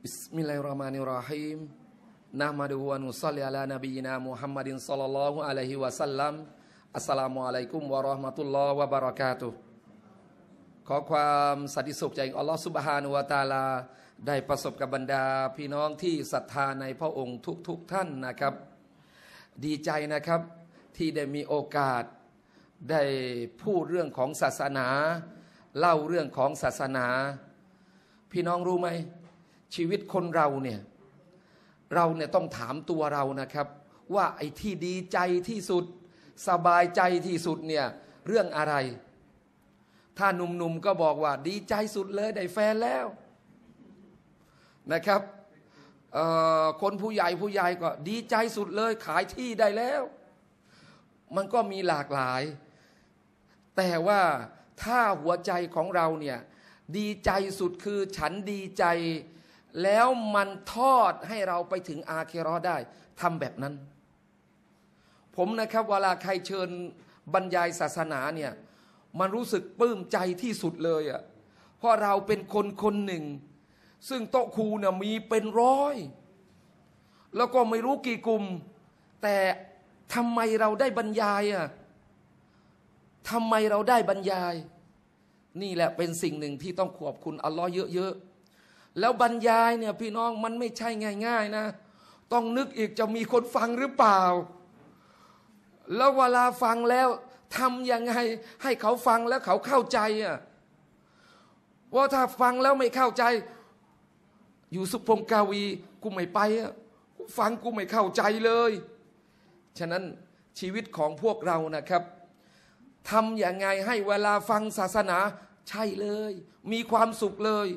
Bismillahirrahmanirrahim. Nahmadu wa nusalli ala nabiyyina Muhammadin sallallahu alaihi wasallam. Assalamualaikum warahmatullahi wabarakatuh. ขอความสันติสุขจากอัลลอฮฺซุบฮานุวะตาลาได้ประสบกับบรรดา พี่น้องที่ศรัทธาในพระองค์ทุกๆทท่านนะครับ ดีใจนะครับ ที่ได้มีโอกาส ได้พูดเรื่องของศาสนาเล่าเรื่องของศาสนา พี่น้องรู้ไหมชีวิตคนเราเนี่ย เราเนี่ยต้องถามตัวเรานะครับ ว่าไอ้ที่ดีใจที่สุด สบายใจที่สุดเนี่ยเรื่องอะไร ถ้าหนุ่มๆก็บอกว่า ดีใจสุดเลย ได้แฟนแล้วนะครับ คนผู้ใหญ่ผู้ใหญ่ก็ดีใจสุดเลยขายที่ได้แล้ว มันก็มีหลากหลาย แต่ว่าถ้าหัวใจของเราเนี่ยดีใจสุดคือฉันดีใจแล้วมันทอดให้เราไปถึงอาเครอได้ทำแบบนั้น ผมนะครับ เวลาใครเชิญบรรยายศาสนาเนี่ย มันรู้สึกปลื้มใจที่สุดเลยอะ่ะเพราะเราเป็นคนคนหนึ่ง ซึ่งโต๊ะครูเนี่ยมีเป็นร้อย แล้วก็ไม่รู้กี่กลุ่ม แต่ทำไมเราได้บรรยายอะ่ะทำไมเราได้บรรยาย นี่แหละ เป็นสิ่งหนึ่งที่ต้องขอบคุณอัลลอฮ์เยอะๆแล้วบรรยายเนี่ยพี่น้องมันไม่ใช่ง่าย ๆ นะ ต้องนึกอีกจะมีคนฟังหรือเปล่า แล้วเวลาฟังแล้วทำยังไงให้เขาฟังแล้วเขาเข้าใจอ่ะว่าถ้าฟังแล้วไม่เข้าใจ อยู่สุพงกาวี กูไม่ไปอ่ะกูฟังกูไม่เข้าใจเลย ฉะนั้นชีวิตของพวกเรานะครับทำอย่างไงให้เวลาฟังศาสนาใช่เลย มีความสุขเลย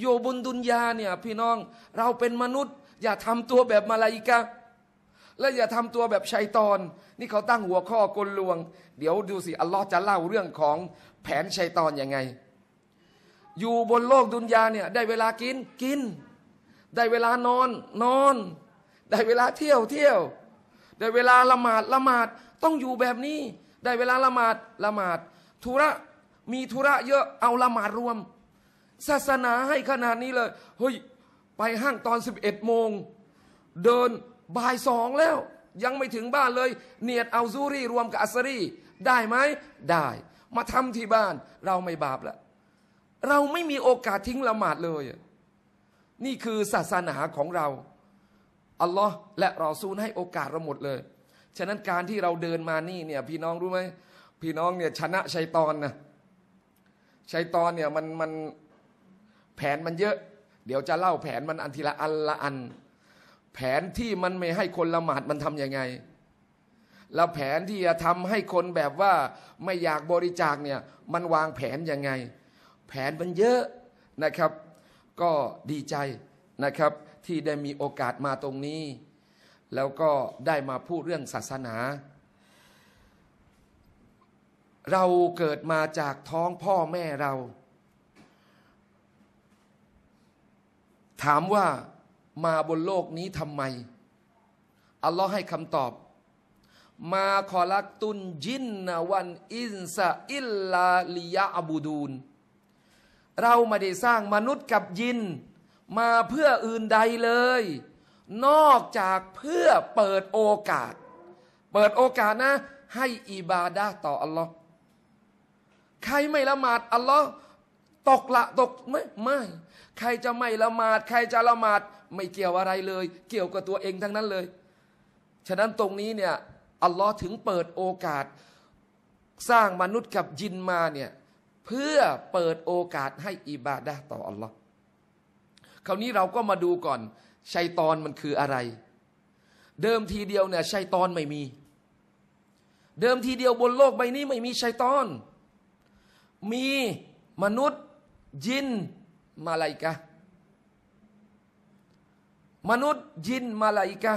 อยู่บนดุนยาเนี่ยพี่น้องเราเป็นมนุษย์ อย่าทำตัวแบบมาลาอิกะ และอย่าทำตัวแบบชัยตอน นี่เขาตั้งหัวข้อกลลวง เดี๋ยวดูสิอัลลอฮ์จะเล่าเรื่องของแผนชัยตอนอยังไง อยู่บนโลกดุนยาเนี่ยได้เวลากินกิน ได้เวลานอนนอน ได้เวลาเที่ยวเที่ยวได้เวลาละหมาดละหมาดต้องอยู่แบบนี้ ได้เวลาละหมาดละหมาดธุระ มีธุระเยอะเอาละหมาด รวมศาสนาให้ขนาดนี้เลยเฮ้ยไปห้างตอน11โมงเดินบ่ายสองแล้ว ยังไม่ถึงบ้านเลย เนียดเอาซูรี่ รวมกับอัสรีได้ไหมได้ มาทำที่บ้าน เราไม่บาปละเราไม่มีโอกาสทิ้งละหมาดเลย นี่คือศาสนาของเราอัลลอฮ์และรอซูลให้โอกาสเราหมดเลย ฉะนั้นการที่เราเดินมานี่เนี่ยพี่น้องรู้ไหมพี่น้องเนี่ยชนะชัยตอนนะชัยตอนเนี่ยมันมันแผนมันเยอะ เดี๋ยวจะเล่าแผนมันอันทีละอันละอัน แผนที่มันไม่ให้คนละหมาดมันทำยังไง แล้วแผนที่จะทำให้คนแบบว่าไม่อยากบริจาคเนี่ยมันวางแผนยังไง แผนมันเยอะนะครับ ก็ดีใจนะครับที่ได้มีโอกาสมาตรงนี้ แล้วก็ได้มาพูดเรื่องศาสนา เราเกิดมาจากท้องพ่อแม่เราถามว่ามาบนโลกนี้ทำไม อัลลอฮ์ให้คำตอบ มาขอลักตุนจินนวันอินซาอิลลาลิยาอบูดูน เราไม่ได้สร้างมนุษย์กับยิน มาเพื่ออื่นใดเลย นอกจากเพื่อเปิดโอกาส เปิดโอกาสนะ ให้อิบาดาต่ออัลลอฮ์ใครไม่ละหมาดอัลลอฮ์ตกละตกไม่ไม่ใครจะไม่ละหมาด ใครจะละหมาดไม่เกี่ยวอะไรเลย เกี่ยวกับตัวเองทั้งนั้นเลย ฉะนั้นตรงนี้เนี่ยอัลลอฮ์ถึงเปิดโอกาสสร้างมนุษย์กับยินมาเนี่ยเพื่อเปิดโอกาสให้อิบาดะต่ออัลลอฮ์คราวนี้เราก็มาดูก่อนชัยตอนมันคืออะไร เดิมทีเดียวเนี่ยชัยตอนไม่มี เดิมทีเดียวบนโลกใบนี้ไม่มีชัยตอน มีมนุษย์ยินมาลายกะมนุษย์ยินมาลายกะ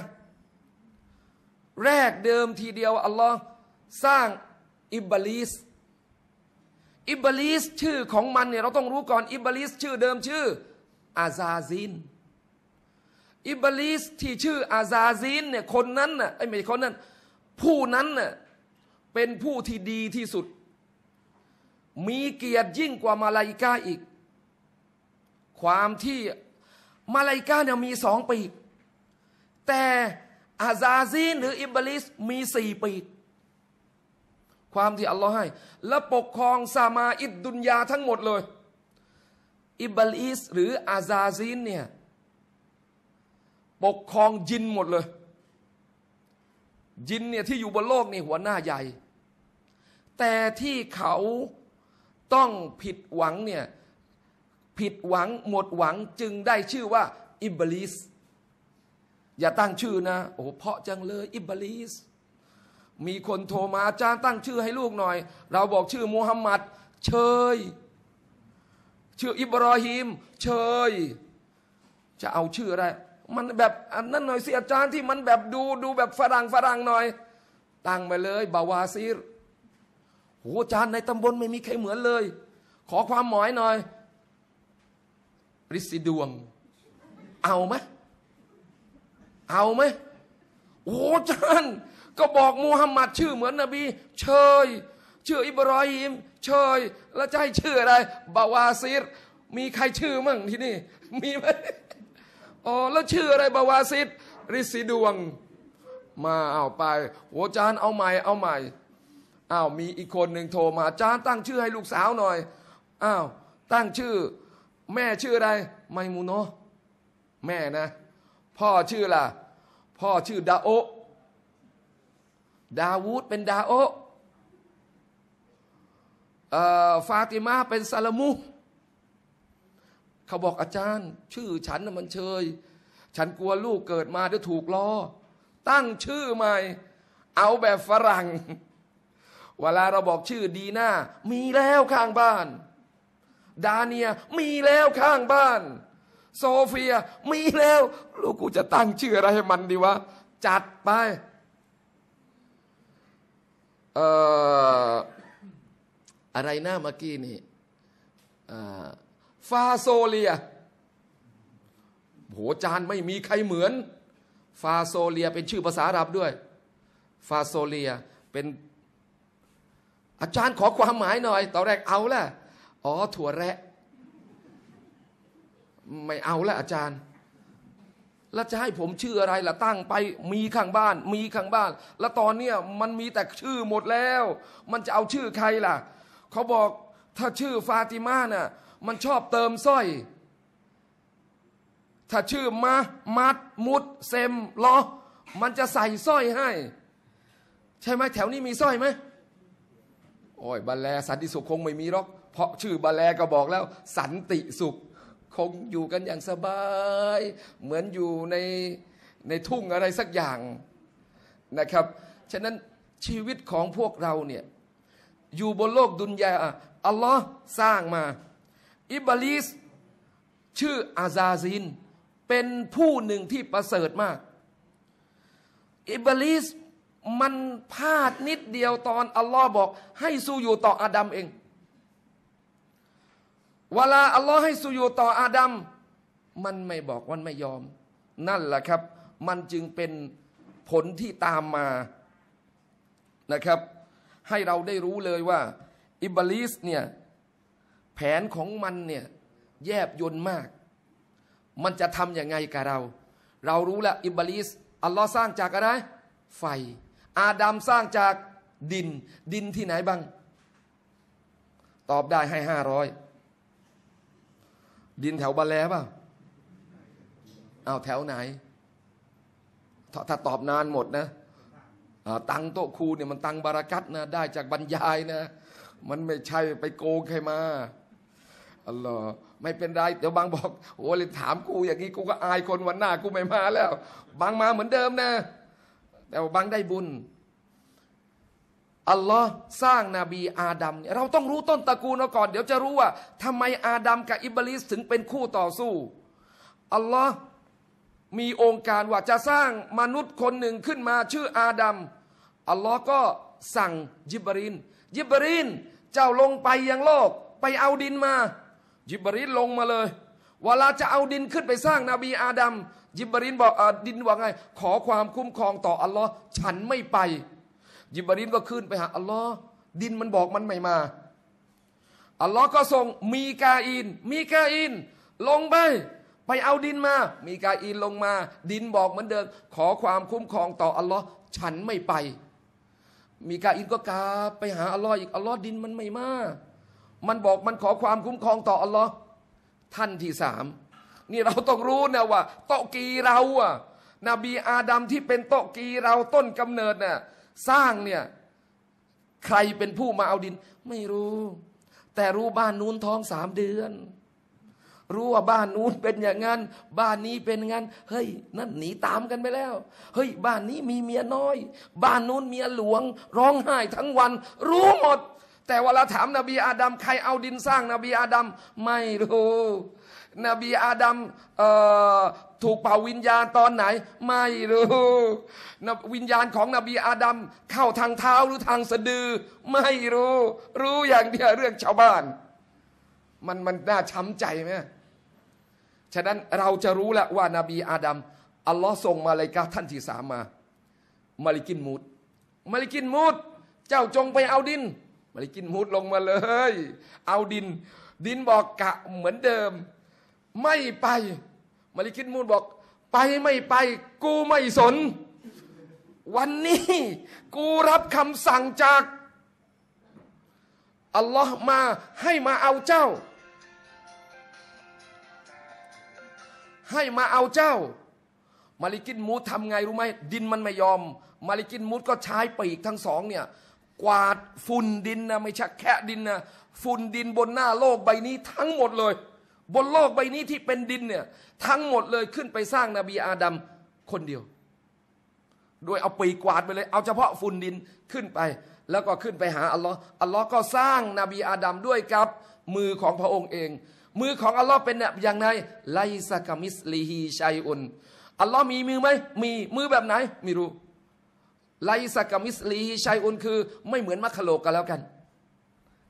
แรกเดิมทีเดียวอัลลอฮ์สร้างอิบลิส อิบลิสชื่อของมันเนี่ยเราต้องรู้ก่อนอิบลิสชื่อเดิมชื่อ อาซาซินอิบลิสที่ชื่ออาซาซินเนี่ยคนนั้นน่ะไอ้ไม่ใช่คนนั้น ผู้นั้นน่ะเป็นผู้ที่ดีที่สุด มีเกียรติยิ่งกว่ามาลาอิกาอีกความที่มาลายกาเนี่ยมีสองปีกแต่อาซาซีนหรืออิบลิสมีสี่ปีกความที่อัลลอฮ์ให้ และปกครองสามาอิดดุนยาทั้งหมดเลยอิบลิสหรืออาซาซีนเนี่ยปกครองยินหมดเลยยินเนี่ยที่อยู่บนโลกนี่หัวหน้าใหญ่ แต่ที่เขาต้องผิดหวังเนี่ยผิดหวังหมดหวังจึงได้ชื่อว่า อิบลิสอย่าตั้งชื่อนะโอ้เพาะจังเลย อิบลิสมีคนโทรมาอาจารย์ตั้งชื่อให้ลูกหน่อย เราบอกชื่อมูฮัมหมัดเชย ชื่ออิบรอฮิมเชย จะเอาชื่ออะไร มันแบบอันนั้นหน่อยสิอาจารย์ที่มันแบบดูดูแบบฝรั่งฝรั่งหน่อย ตั้งไปเลยบาวาซีรโ้อาจารย์ในตำบลไม่มีใครเหมือนเลย ขอความหมายหน่อยริสิดวง เอาไหม เอาไหมโอ้จาน ก็บอกมูฮัมหมัดชื่อเหมือนนบีเชยชื่ออิบรอฮิมเชยแล้วจะให้ชื่ออะไร บาวาซิรมีใครชื่อมั่งที่นี่ มีไหมอ๋อ แล้วชื่ออะไรบาวาซิรริสิดวง มาเอาไปโอ้จานเอาใหม่ เอาใหม่อ้าวมีอีกคนหนึ่งโทรมา จานตั้งชื่อให้ลูกสาวหน่อยอ้าวตั้งชื่อแม่ชื่ออะไร ไมมูโนแม่นะ พ่อชื่อล่ะพ่อชื่อดาโอ ดาวูดเป็นดาโอฟาติมาเป็นซาลามูเขาบอกอาจารย์ ชื่อฉันมันเชย ฉันกลัวลูกเกิดมาจะถูกล้อ ตั้งชื่อใหม่เอาแบบฝรั่ง เวลาเราบอกชื่อดีหน้า มีแล้วข้างบ้านดาเนียมีแล้วข้างบ้าน โซเฟียมีแล้ว ลูกกูจะตั้งชื่ออะไรให้มันดีวะ จัดไปเอ่ออะไรหน้าเมื่อกี้นี่ฟาโซเลีย โหจานไม่มีใครเหมือน ฟาโซเลียเป็นชื่อภาษาอาหรับด้วย ฟาโซเลียเป็นอาจารย์ขอความหมายหน่อยตอนแรกเอาแหละอ๋อถั่วแระไม่เอาแล้วอาจารย์ แล้วจะให้ผมชื่ออะไรล่ะตั้งไปมีข้างบ้าน มีข้างบ้าน แล้วตอนเนี้ยมันมีแต่ชื่อหมดแล้ว มันจะเอาชื่อใครล่ะเขาบอกถ้าชื่อฟาติมาน่ะมันชอบเติมสร้อย ถ้าชื่อมามัดมุดเซมลอมันจะใส่สร้อยให้ ใช่ไหมแถวนี้มีสร้อยไหมโอ้ยบัลแลสันติสุขคงไม่มีหรอกเพราะชื่อบาแลก็บอกแล้ว สันติสุข คงอยู่กันอย่างสบาย เหมือนอยู่ในในทุ่งอะไรสักอย่างนะครับ ฉะนั้นชีวิตของพวกเราเนี่ย อยู่บนโลกดุนยาอัลลอฮ์สร้างมา อิบลิสชื่ออาซาซิน เป็นผู้หนึ่งที่ประเสริฐมาก อิบลิสมันพลาดนิดเดียวตอนอัลลอฮ์บอกให้สู้อยู่ต่ออาดัมเองเวลาอัลลอฮ์ให้สุยูต่ออาดัม มันไม่บอกวันไม่ยอม นั่นแหละครับ มันจึงเป็นผลที่ตามมานะครับ ให้เราได้รู้เลยว่าอิบลิสเนี่ยแผนของมันเนี่ยแยบยนมาก มันจะทำอย่างไงกับเรา เรารู้แล้วอิบลิสอัลลอฮ์สร้างจากอะไร ไฟ อาดัมสร้างจากดิน ดินที่ไหนบ้าง ตอบได้ให้ห้าร้อยดินแถวบาแลป่ะอาแถวไหน ถ้าตอบนานหมดนะ ตังโตครูเนี่ยมันตังบารากัตนะ ได้จากบรรยายนะ มันไม่ใช่ไปโกงใครมาอัลลอฮ์ไม่เป็นไร เดี๋ยวบางบอก โอ้เลยถามกูอย่างนี้กูก็อายคนวันหน้า กูไม่มาแล้ว บางมาเหมือนเดิมนะ แต่บางได้บุญอัลลอฮ์สร้างนาบีอาดัมเนี่ยเราต้องรู้ต้นตระกูลเราก่อน เดี๋ยวจะรู้ว่า ทำไมอาดัมกับอิบลิสถึงเป็นคู่ต่อสู้อัลลอฮ์มีองค์การว่าจะสร้างมนุษย์คนหนึ่งขึ้นมาชื่ออาดัมอัลลอฮ์ก็สั่งยิบรินยิบรินเจ้าลงไป ยังโลก ไปเอาดินมายิบรินลงมาเลยเวลาจะเอาดินขึ้นไปสร้างนาบีอาดัมยิบรินบอกอดินว่าไง ขอความคุ้มครองต่ออัลลอฮ์ฉันไม่ไปยิบรินก็ขึ้นไปหาอัลลอฮ์ดินมันบอกมันไม่มาอัลลอฮ์ก็ส่งมีกาอิน มีกาอิน ลงไป ไปเอาดินมามีกาอินลงมา ดินบอกเหมือนเดิมขอความคุ้มครองต่ออัลลอฮ์ฉันไม่ไป มีกาอินก็กาไปหาอัลลอฮ์อีกอัลลอฮ์ดินมันไม่มามันบอกมันขอความคุ้มครองต่ออัลลอฮ์ท่านที่สามนี่เราต้องรู้นะว่าโตกีเราอะนบีอาดัมที่เป็นโตกีเราต้นกำเนิดเนี่ยสร้างเนี่ย ใครเป็นผู้มาเอาดินไม่รู้ แต่รู้บ้านนู้นท้องสามเดือน รู้ว่าบ้านนู้นเป็นอย่างนั้นบ้านนี้เป็นงั้นเฮ้ยนั่นหนีตามกันไปแล้ว เฮ้ย บ้านนี้มีเมียน้อย บ้านนู้นเมียหลวง ร้องไห้ทั้งวัน รู้หมด แต่เวลาถามนาบีอาดัมใครเอาดินสร้างนาบีอาดัมไม่รู้นบีอาดัมถูกเป่าวิญญาณตอนไหน ไม่รู้วิญญาณของนบีอาดัมเข้าทางเท้าหรือทางสะดือ ไม่รู้ รู้อย่างเดียวเรื่องชาวบ้าน มันมันน่าช้ำใจไหมฉะนั้นเราจะรู้แล้วว่านาบีอาดัมอัลลอฮ์ส่งมาเลยกาท่านที่สามมามาลิกินมูดมาลิกินมูด เจ้าจงไปเอาดินมาลิกินมูดลงมาเลย เอาดิน ดินบอกกะเหมือนเดิมไม่ไปมาลิกิดมูดบอก ไปไม่ไป กูไม่สน วันนี้ กูรับคำสั่งจากอัลลอฮ์มาให้มาเอาเจ้า ให้มาเอาเจ้ามาลิกินมูดทำไงรู้ไหมดินมันไม่ยอมมาลิกินมูดก็ใช้ปีกทั้งสองเนี่ยกวาดฝุ่นดินนะไม่ใช่แค่ดินนะฝุ่นดินบนหน้า โลกใบนี้ทั้งหมดเลยบนโลกใบนี้ที่เป็นดินเนี่ยทั้งหมดเลยขึ้นไปสร้างนาบีอาดัมคนเดียวโดยเอาปีกวาดไปเลยเอาเฉพาะฝุ่นดินขึ้นไป แล้วก็ขึ้นไป หาอัลลอฮ์อัลลอฮ์ก็ สร้างนาบีอาดัมด้วยกับมือของพระองค์เอง มือของอัลลอฮ์เป็นอย่างไรไลซากามิสลีฮีชัยอุนอัลลอฮ์มีมือไหมมีมือแบบไหนไม่รู้ ไลซากามิสลีฮีชัยอุนคือ ไม่เหมือนมัคคโลกกันแล้วกัน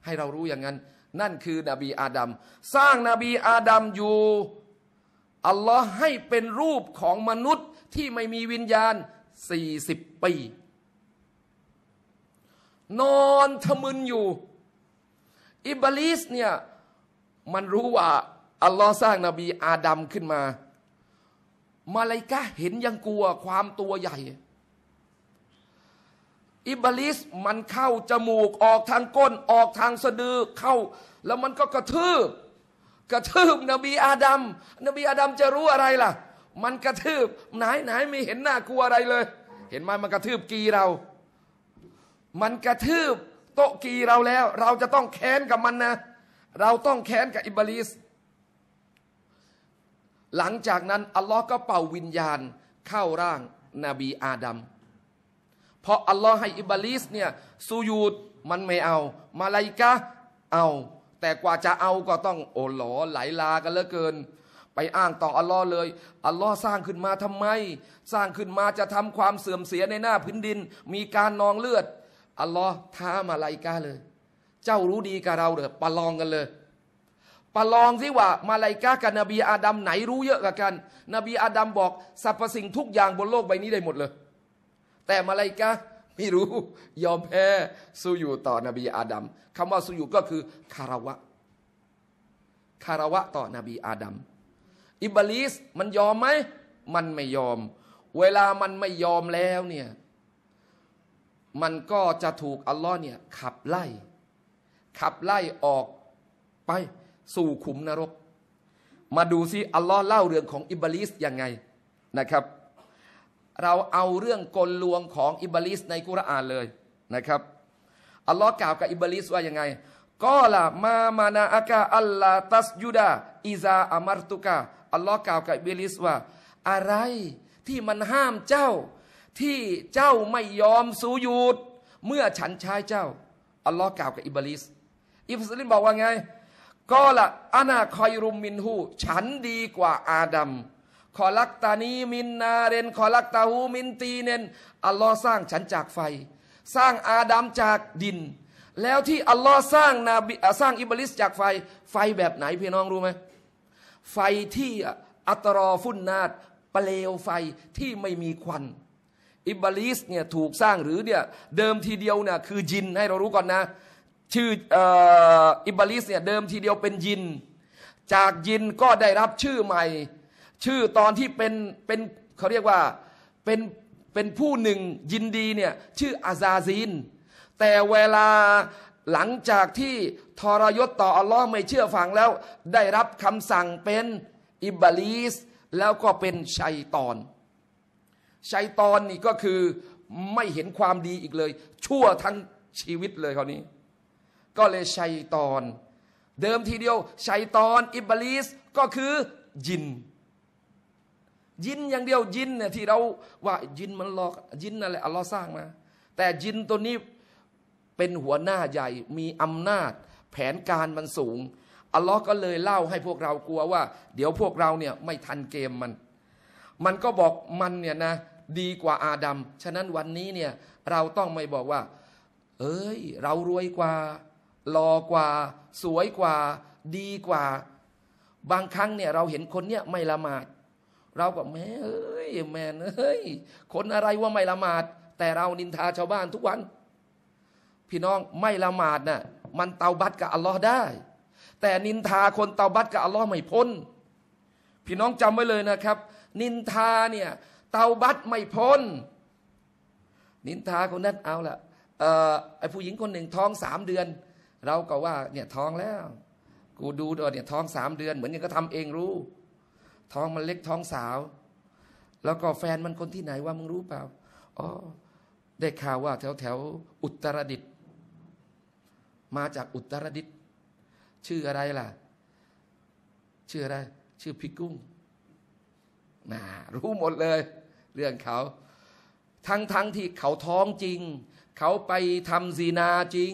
ให้เรารู้อย่างนั้นนั่นคือ นบีอาดัมสร้างนบีอาดัมอยู่ อัลลอฮ์ให้เป็นรูปของมนุษย์ที่ไม่มีวิญญาณ 40 ปี นอนทะมึนอยู่ อิบลิสเนี่ย มันรู้ว่า อัลลอฮ์สร้างนาบีอาดัมขึ้นมา มาลายกะเห็นยังกลัวความตัวใหญ่อิบลิสมันเข้าจมูกออกทางก้นออกทางสะดือเข้า แล้วมันก็กระทืบ กระทืบนบีอาดัมนบีอาดัมจะรู้อะไรล่ะ มันกระทืบไหนไหนไม่เห็นหน้ากลัวอะไรเลย เห็นไหมมันกระทืบกีเรา มันกระทืบโต๊กีเราแล้ว เราจะต้องแค้นกับมันนะ เราต้องแค้นกับอิบลิสหลังจากนั้นอัลลอฮ์ก็เป่าวิญญาณเข้าร่างนาบีอาดัมพออัลลอฮ์ให้อิบลิสเนี่ยสูยูดมันไม่เอา มาลายกะเอา แต่กว่าจะเอาก็ต้องโอหลอไหลลากันเหลือเกิน ไปอ้างต่ออัลลอฮ์เลย อัลลอฮ์สร้างขึ้นมาทำไม สร้างขึ้นมาจะทำความเสื่อมเสียในหน้าพื้นดิน มีการนองเลือด อัลลอฮ์ท้ามาลายกะเลย เจ้ารู้ดีกับเราเด้อประลองกันเลย ประลองสิว่ามาลายกากับนบีอาดัมไหนรู้เยอะกว่ากัน นบีอาดัมบอกสรรพสิ่งทุกอย่างบนโลกใบนี้ได้หมดเลยแต่มาลายกะไม่รู้ ยอมแพ้สู้อยู่ต่อนบีอาดัมคำว่าสู้อยู่ก็คือ คาราวะคาราวะต่อนบีอาดัมอิบลิสมันยอมไหมมันไม่ยอม เวลามันไม่ยอมแล้วเนี่ย มันก็จะถูกอัลลอฮ์เนี่ยขับไล่ ขับไล่ออกไปสู่ขุมนรก มาดูซิอัลลอฮ์เล่าเรื่องของอิบลิสยังไงนะครับเราเอาเรื่องกลลวงของอิบลิสในกุรอานเลยนะครับ อัลลอฮ์กล่าวกับอิบลิสว่ายังไงก็ละมามานาอากาอัลลาตัสยูดาอิซาอามาร์ตุกาอัลลอฮ์กล่าวกับอิบลิสว่า อะไรที่มันห้ามเจ้า ที่เจ้าไม่ยอมสูญุดเมื่อฉันใช้เจ้า อัลลอฮ์กล่าวกับอิบลิส อิบลิสบอกว่าไง ก็ละอานาคอยรุมมินหูฉันดีกว่าอาดัมขอลักตานีมินนาเรนขอลักตาหูมินตีเนนอัลลอฮ์สร้างฉันจากไฟ สร้างอาดัมจากดิน แล้วที่อัลลอฮ์สร้างนาบีสร้างอิบลิสจากไฟ ไฟแบบไหนพี่น้องรู้ไหมไฟที่อัตรอฟุนนาดเปลวไฟที่ไม่มีควัน อิบลิสเนี่ยถูกสร้างหรือเนี่ยเดิมทีเดียวเนี่ยคือยินให้เรารู้ก่อนนะ ชื่ออิบลิสเนี่ยเดิมทีเดียวเป็นยิน จากยินก็ได้รับชื่อใหม่ชื่อตอนที่เป็นเป็นเขาเรียกว่าเป็นเป็นผู้หนึ่งยินดีเนี่ยชื่ออาซาซีนแต่เวลาหลังจากที่ทรยศต่ออัลลอฮ์ไม่เชื่อฟังแล้วได้รับคำสั่งเป็นอิบลีส แล้วก็เป็นชัยตอนชัยตอนนี่ก็คือไม่เห็นความดีอีกเลย ชั่วทั้งชีวิตเลยคราวนี้ ก็เลยชัยตอน เดิมทีเดียวชัยตอน อิบลิสก็คือยินยินอย่างเดียวยินเนี่ยที่เราว่ายินมันหลอกยินนั่นแหละอัลลอฮ์สร้างมา แต่ยินตัวนี้เป็นหัวหน้าใหญ่มีอำนาจ แผนการมันสูงอัลลอฮ์ก็เลยเล่าให้พวกเรากลัวว่า เดี๋ยวพวกเราเนี่ยไม่ทันเกมมัน มันก็บอกมันเนี่ยนะดีกว่าอาดัมฉะนั้นวันนี้เนี่ยเราต้องไม่บอกว่า เอ้ยเรารวยกว่าหล่อกว่า สวยกว่าดีกว่าบางครั้งเนี่ยเราเห็นคนเนี่ยไม่ละหมาดเราก็แม่เอ้ยแม่เอ้ยคนอะไรว่าไม่ละหมาด แต่เรานินทาชาวบ้านทุกวัน พี่น้องไม่ละหมาดนะ่ะมันเตาบัตกับอัลลอฮ์ได้ แต่นินทาคนเตาบัตกับอัลลอฮ์ไม่พ้นพี่น้องจำไว้เลยนะครับ นินทาเนี่ยเตาบัตไม่พ้น นินทาคนนั้นเอาละไอ้ผู้หญิงคนหนึ่งท้องสามเดือน เราก็ว่าเนี่ยท้องแล้ว กูดูเนี่ยท้องสามเดือน เหมือนยังก็ทำเองรู้ท้องมันเล็กท้องสาว แล้วก็แฟนมันคนที่ไหนว่ามึงรู้เปล่าอ๋อได้ข่าวว่า แถวแถวอุตรดิตมาจากอุตรดิตชื่ออะไรล่ะ ชื่ออะไร ชื่อพิกุ้งนารู้หมดเลย เรื่องเขาทั้งทั้งที่เขาท้องจริงเขาไปทำซีนาจริง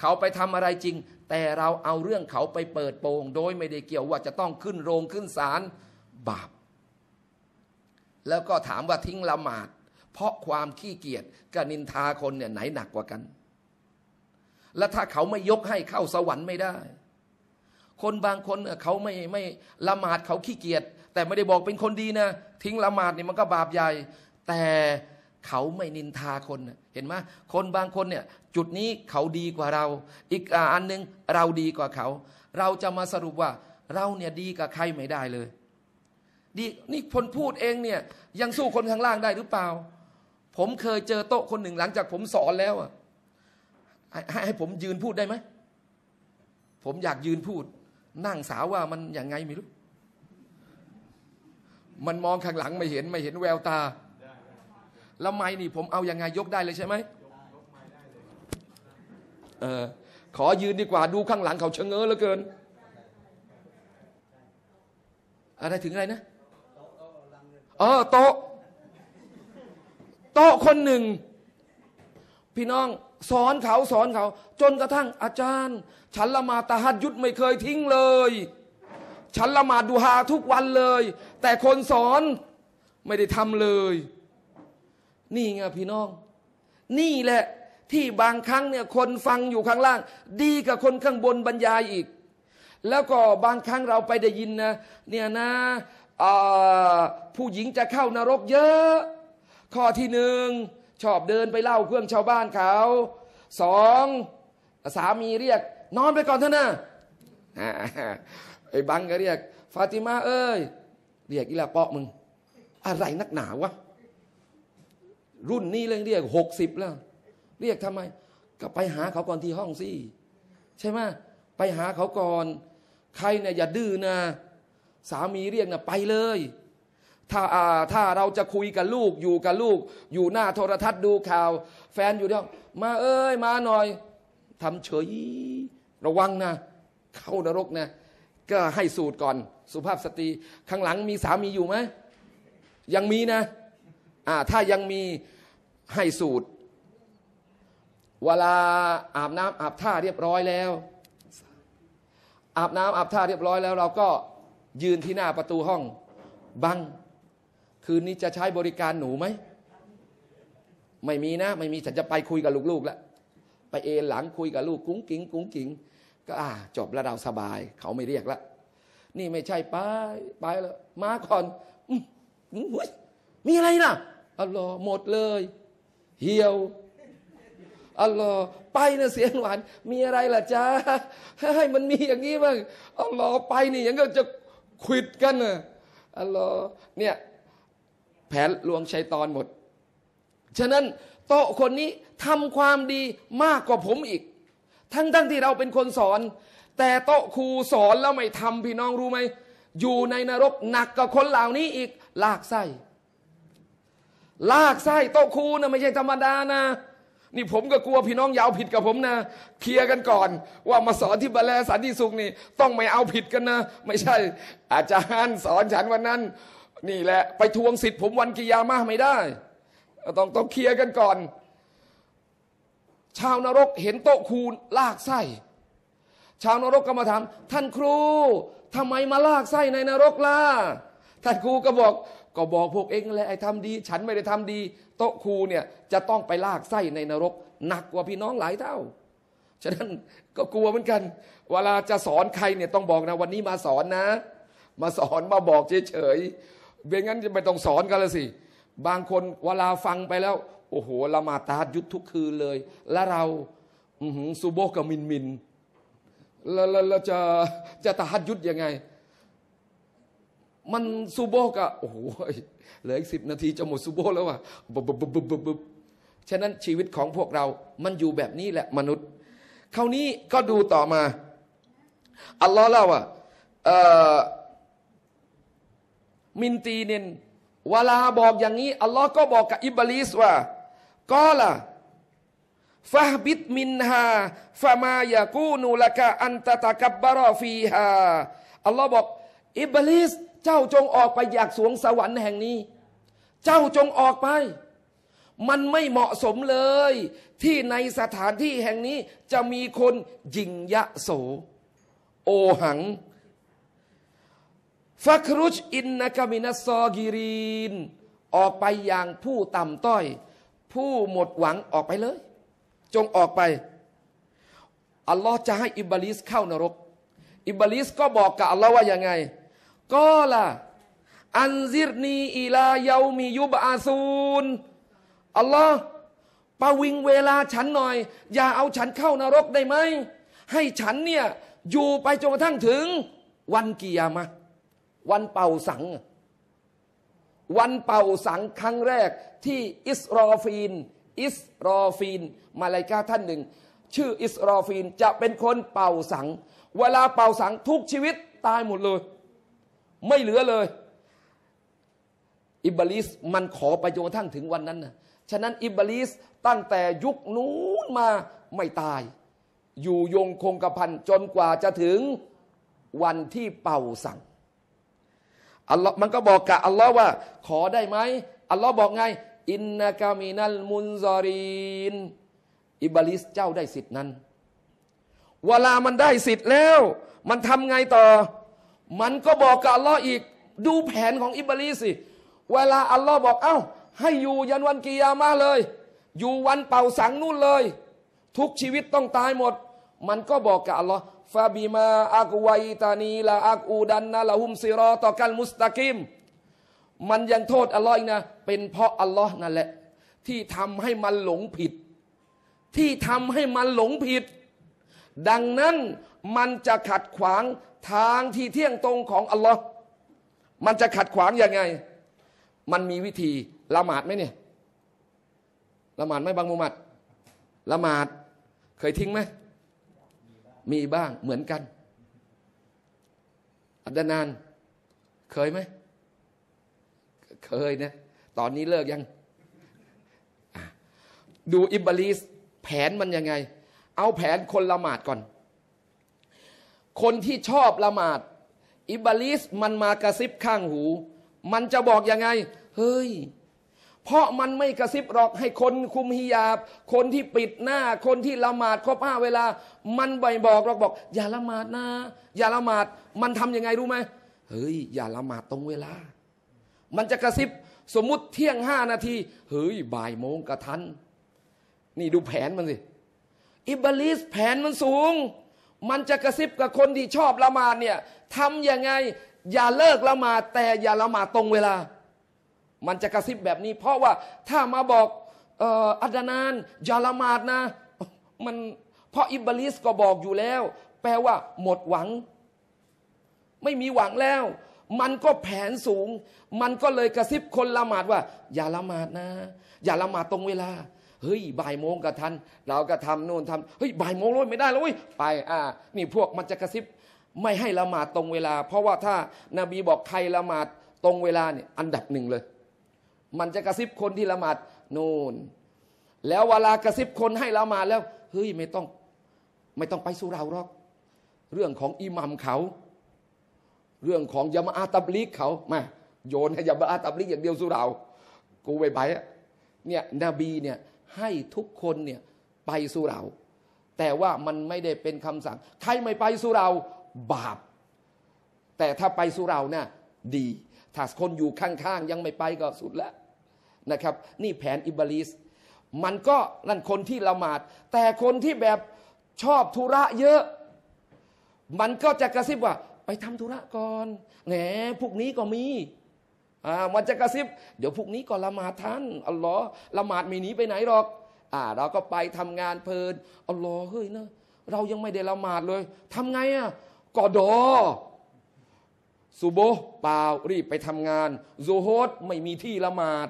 เขาไปทำอะไรจริง แต่เราเอาเรื่องเขาไปเปิดโปงโดยไม่ได้เกี่ยวว่าจะต้องขึ้นโรงขึ้นศาลบาป แล้วก็ถามว่าทิ้งละหมาด เพราะความขี้เกียจกับนินทาคนเนี่ยไหนหนักกว่ากัน และถ้าเขาไม่ยกให้เข้าสวรรค์ไม่ได้ คนบางคนเขาไม่ไม่ละหมาดเขาขี้เกียจแต่ไม่ได้บอกเป็นคนดีนะทิ้งละหมาดเนี่ยมันก็บาปใหญ่ แต่เขาไม่นินทาคนเห็นไหมคนบางคนเนี่ย จุดนี้เขาดีกว่าเรา อีกอันหนึ่งเราดีกว่าเขา เราจะมาสรุปว่าเราเนี่ยดีกับใครไม่ได้เลยดีนี่คนพูดเองเนี่ยยังสู้คนข้างล่างได้หรือเปล่า ผมเคยเจอโต๊ะคนหนึ่งหลังจาก ผมสอนแล้วอ่ะให้ให้ผมยืนพูดได้ไหมผมอยากยืนพูด นั่งสาวว่ามันอย่างไงไม่รู้ มันมองข้างหลังไม่เห็นไม่เห็นแววตาแล้วไม่นี่ ผมเอาอยัางไงยกได้เลยใช่ไหมเออขอยืนดีกว่าดูข้างหลังเขาเชงเง้อเหลือเกิน อะไรถึงอะไรนะเออโต๊ะโต๊ะคนหนึ่ง พี่น้องสอนเขาสอนเขาจนกระทั่งอาจารย์ ฉันละมาตาฮัดยุดไม่เคยทิ้งเลย ฉันละมาดูฮาทุกวันเลย แต่คนสอนไม่ได้ทำเลย นี่ไงพี่น้อง นี่แหละ ที่บางครั้งเนี่ยคนฟังอยู่ข้างล่าง ดีกับคนข้างบนบรรยายอีก แล้วก็บางครั้งเราไปได้ยินนะเนี่ยนะผู้หญิงจะเข้านรกเยอะ ข้อที่หนึ่ง ชอบเดินไปเล่าเพื่องชาวบ้านเขา สอง สามีเรียก นอนไปก่อนเถอะนะไอ้บังก็เรียกฟาติมาเอ้ย เรียกอีละเปาะมึง อะไรนักหนาวะ รุ่นนี้เลยเรียกหกสิบแล้ว เรียกทำไม ก็ไปหาเขาก่อนที่ห้องสิใช่ไหมไปหาเขาก่อน ใครเนี่ยอย่าดื้อนะสามีเรียกนะไปเลย ถ้าถ้าเราจะคุยกับลูก อยู่กับลูก อยู่หน้าโทรทัศน์ดูข่าว แฟนอยู่เดียวมา เอ้ย มาหน่อยทำเฉย ระวังนะ เข้านรกนะ ก็ให้สูตรก่อน สุภาพสตรี ข้างหลังมีสามีอยู่ไหมยังมีนะอ่าถ้ายังมีให้สูตร เวลาอาบน้ำอาบท่าเรียบร้อยแล้ว อาบน้ำอาบท่าเรียบร้อยแล้วเราก็ยืนที่หน้าประตูห้อง บัง คืนนี้จะใช้บริการหนูไหม ไม่มีนะไม่มีฉันจะไปคุยกับลูกๆแล้วไปเอหลังคุยกับลูกกุ้งกิงกุ้งกิงก็ อ่าจบแล้วเราสบาย เขาไม่เรียกละนี่ไม่ใช่ป้าไปแล้วมาก่อนอมมีอะไรนะอัลลอหมดเลยเหี่ยวอัลลอไปนะเสียงหวานมีอะไรล่ะจ๊ะให้มันมีอย่างนี้บ้างอัลลอไปนี่ ยังก็จะควิดกันนะอ๋ลอเนี่ยแผนลวงชัยตอนหมด ฉะนั้นโตคนนี้ทำความดีมากกว่าผมอีก ทั้งทั้งที่เราเป็นคนสอน แต่โตครูสอนแล้วไม่ทำพี่น้องรู้ไหม อยู่ในนรกหนักกว่าคนเหล่านี้อีก ลากไส้ลากไส้โตครูนะไม่ใช่ธรรมดานะนี่ผมก็กลัวพี่น้องยาวผิดกับผมนะ เคลียร์กันก่อน ว่ามาสอนที่บาลสันติสุขนี่ ต้องไม่เอาผิดกันนะ ไม่ใช่ อาจารย์สอนฉันวันนั้นนี่แหละไปทวงสิทธิ์ผมวันกิยามาไม่ได้ต้องต้องเคลียร์กันก่อน ชาวนรกเห็นโต๊ะคูณลากไส้ชาวนรกก็มาถามท่านครู ทำไมมาลากไส้ในนรกล่ะท่านครูก็บอก ก็บอกพวกเองแหละไอ้ทำดี ฉันไม่ได้ทำดีโตะครูเนี่ยจะต้องไปลากไส้ในนรก หนักกว่าพี่น้องหลายเท่า ฉะนั้นก็กลัวเหมือนกัน เวลาจะสอนใครเนี่ยต้องบอกนะ วันนี้มาสอนนะ มาสอนมาบอกเฉยๆเบงั้นจะไปต้องสอนกันละสิ บางคนเวลาฟังไปแล้วโอ้โหละมาตายุดทุกคืนเลย และเราอืสุโบกับมินมินแล้วเราจะจะตาหัดยุดยังไง มันสุโบกับโอ้โหหลืออีกสินาทีจะหมดซูโบแล้วว่ะบบบบบบบบฉะนั้นชีวิตของพวกเรา มันอยู่แบบนี้แหละ มนุษย์คราวนี้ก็ดูต่อมา อัลลอฮ์เล่าว่ามินตีเนนเวลาบอกอย่างนี้ อัลลอฮ์ก็บอกกับอิบลิสว่าก็ล่ะฟาบิดมินฮาฟามายากูนูละกะอันตะตะกับบารอฟีฮาอัลลอฮ์บอก อิบลิสเจ้าจงออกไปอยากสวงสวรรค์แห่งนี้ เจ้าจงออกไป มันไม่เหมาะสมเลยที่ในสถานที่แห่งนี้จะมีคนยิงยะโส โอหัง ฟักรุชอินนกามินัสซอกิรีน ออกไปอย่างผู้ต่ำต้อย ผู้หมดหวังออกไปเลย จงออกไป อัลลอฮ์จะให้อิบลิสเข้านรก อิบลิสก็บอกกับอัลลอฮ์ว่าอย่างไงก็ล่ะอันซิรนีอีลาเยามียุบอาซูนอัลลอฮ์ประวิงเวลาฉันหน่อย อย่าเอาฉันเข้านรกได้ไหม ให้ฉันเนี่ยอยู่ไปจนกระทั่งถึงวันกิยามะวันเป่าสัง วันเป่าสังครั้งแรกที่อิสรอฟีน อิสรอฟีน มาลายกาท่านหนึ่ง ชื่ออิสรอฟีนจะเป็นคนเป่าสัง เวลาเป่าสังทุกชีวิต ตายหมดเลยไม่เหลือเลยอิบลิสมันขอประโยชน์ทั้งถึงวันนั้นนะฉะนั้นอิบลิสตั้งแต่ยุคนู้นมาไม่ตาย อยู่ยงคงกระพันจนกว่าจะถึงวันที่เป่าสั่งอัลลอฮ์มันก็บอกกับอัลลอฮ์ว่าขอได้ไหม อัลลอฮ์บอกไงอินนากามินัลมุนซอรีนอิบลิสเจ้าได้สิทธินั้น เวลามันได้สิทธิ์แล้ว มันทำไงต่อมันก็บอกกับอัลลอฮ์อีกดูแผนของอิบลีสิ เวลาอัลลอฮ์บอกเอา้า ให้อยู่ยันวันกิยามาเลย อยู่วันเป่าสังนู่นเลย ทุกชีวิตต้องตายหมด มันก็บอกกับอัลลอฮ์ฟาบีมาอักวัยตานีลาอักอูดันนาลาหุมซิรอต่อกันมุสตะกิมมันยังโทษอัลลอฮ์อีกนะ เป็นเพราะอัลลอฮ์นั่นแหละที่ทำให้มันหลงผิด ที่ทำให้มันหลงผิด ดังนั้นมันจะขัดขวางทางที่เที่ยงตรงของอัลลอฮ์มันจะขัดขวางยังไง มันมีวิธีละหมาดไหมเนี่ยละหมาดไหมบางมุมัดละหมาด เคยทิ้งไหม มีบ้างเหมือนกันอัดนาน เคยไหมเคยนะตอนนี้เลิกยังดูอิบลิสแผนมันยังไง เอาแผนคนละหมาดก่อนคนที่ชอบละหมาด อิบลิสมันมากระซิบข้างหู มันจะบอกยังไง เฮ้ยเพราะมันไม่กระซิบหรอกให้คนคุมฮิยาบ คนที่ปิดหน้า คนที่ละหมาดครบห้าเวลา มันบ่บอกเราบอก อย่าละหมาดนะอย่าละหมาดมันทํำยังไงรู้ไหมเฮ้ยอย่าละหมาดตรงเวลา มันจะกระซิบสมมุติเที่ยงห้านาทีเฮ้ยบ่ายโมงกระทัน นี่ดูแผนมันสิอิบลิสแผนมันสูงมันจะกระซิบกับคนที่ชอบละหมาดเนี่ยทำยังไง อย่าเลิกละหมาดแต่อย่าละหมาดตรงเวลา มันจะกระซิบแบบนี้ เพราะว่าถ้ามาบอกอัดนานอย่าละหมาดนะมันเพราะอิบลิสก็บอกอยู่แล้ว แปลว่า หมดหวัง ไม่มีหวังแล้ว มันก็แผนสูง มันก็เลยกระซิบคนละหมาดว่า อย่าละหมาดนะ อย่าละหมาดตรงเวลาเฮ้ยบ่ายโมงก็ทันเราก็ทำโน่นทำเฮ้ยบ่ายโมงเลยไม่ได้แล้วเว้ยไปอ่านี่พวกมันจะกระซิบไม่ให้ละหมาดตรงเวลา เพราะว่าถ้านบีบอกใครละหมาดตรงเวลาเนี่ยอันดับหนึ่งเลย มันจะกระซิบคนที่ละหมาดนู่นแล้วเวลากระซิบคนให้ละหมาดแล้วเฮ้ยไม่ต้องไม่ต้องไปสู้เราหรอกเรื่องของอิหมัมเขาเรื่องของยามาอาตับลิกเขามาโยนให้ยามาอาตับลิกอย่างเดียวสู้เรากูไปไปเนี่ยนบีเนี่ยให้ทุกคนเนี่ยไปสู่เรา แต่ว่ามันไม่ได้เป็นคำสั่ง ใครไม่ไปสู่เราบาป แต่ถ้าไปสู่เราเนี่ยดี ถ้าคนอยู่ข้างๆยังไม่ไปก็สุดแล้วนะครับ นี่แผนอิบลิสมันก็นั่นคนที่ละหมาดแต่คนที่แบบชอบธุระเยอะ มันก็จะกระซิบว่า ไปทำธุระก่อนแหนพวกนี้ก็มีอามันจะกระซิบ เดี๋ยวพรุ่งนี้ก็ละหมาดท่านอัลลอฮ์ละหมาดไม่หนีไปไหนหรอก อ่า เราก็ไปทำงานเพลินอัลลอฮ์เฮ้ยนะ เรายังไม่ได้ละหมาดเลย ทำไงอ่ะกอดอ สุโบเปล่ารีบไปทำงานโซโฮดไม่มีที่ละหมาด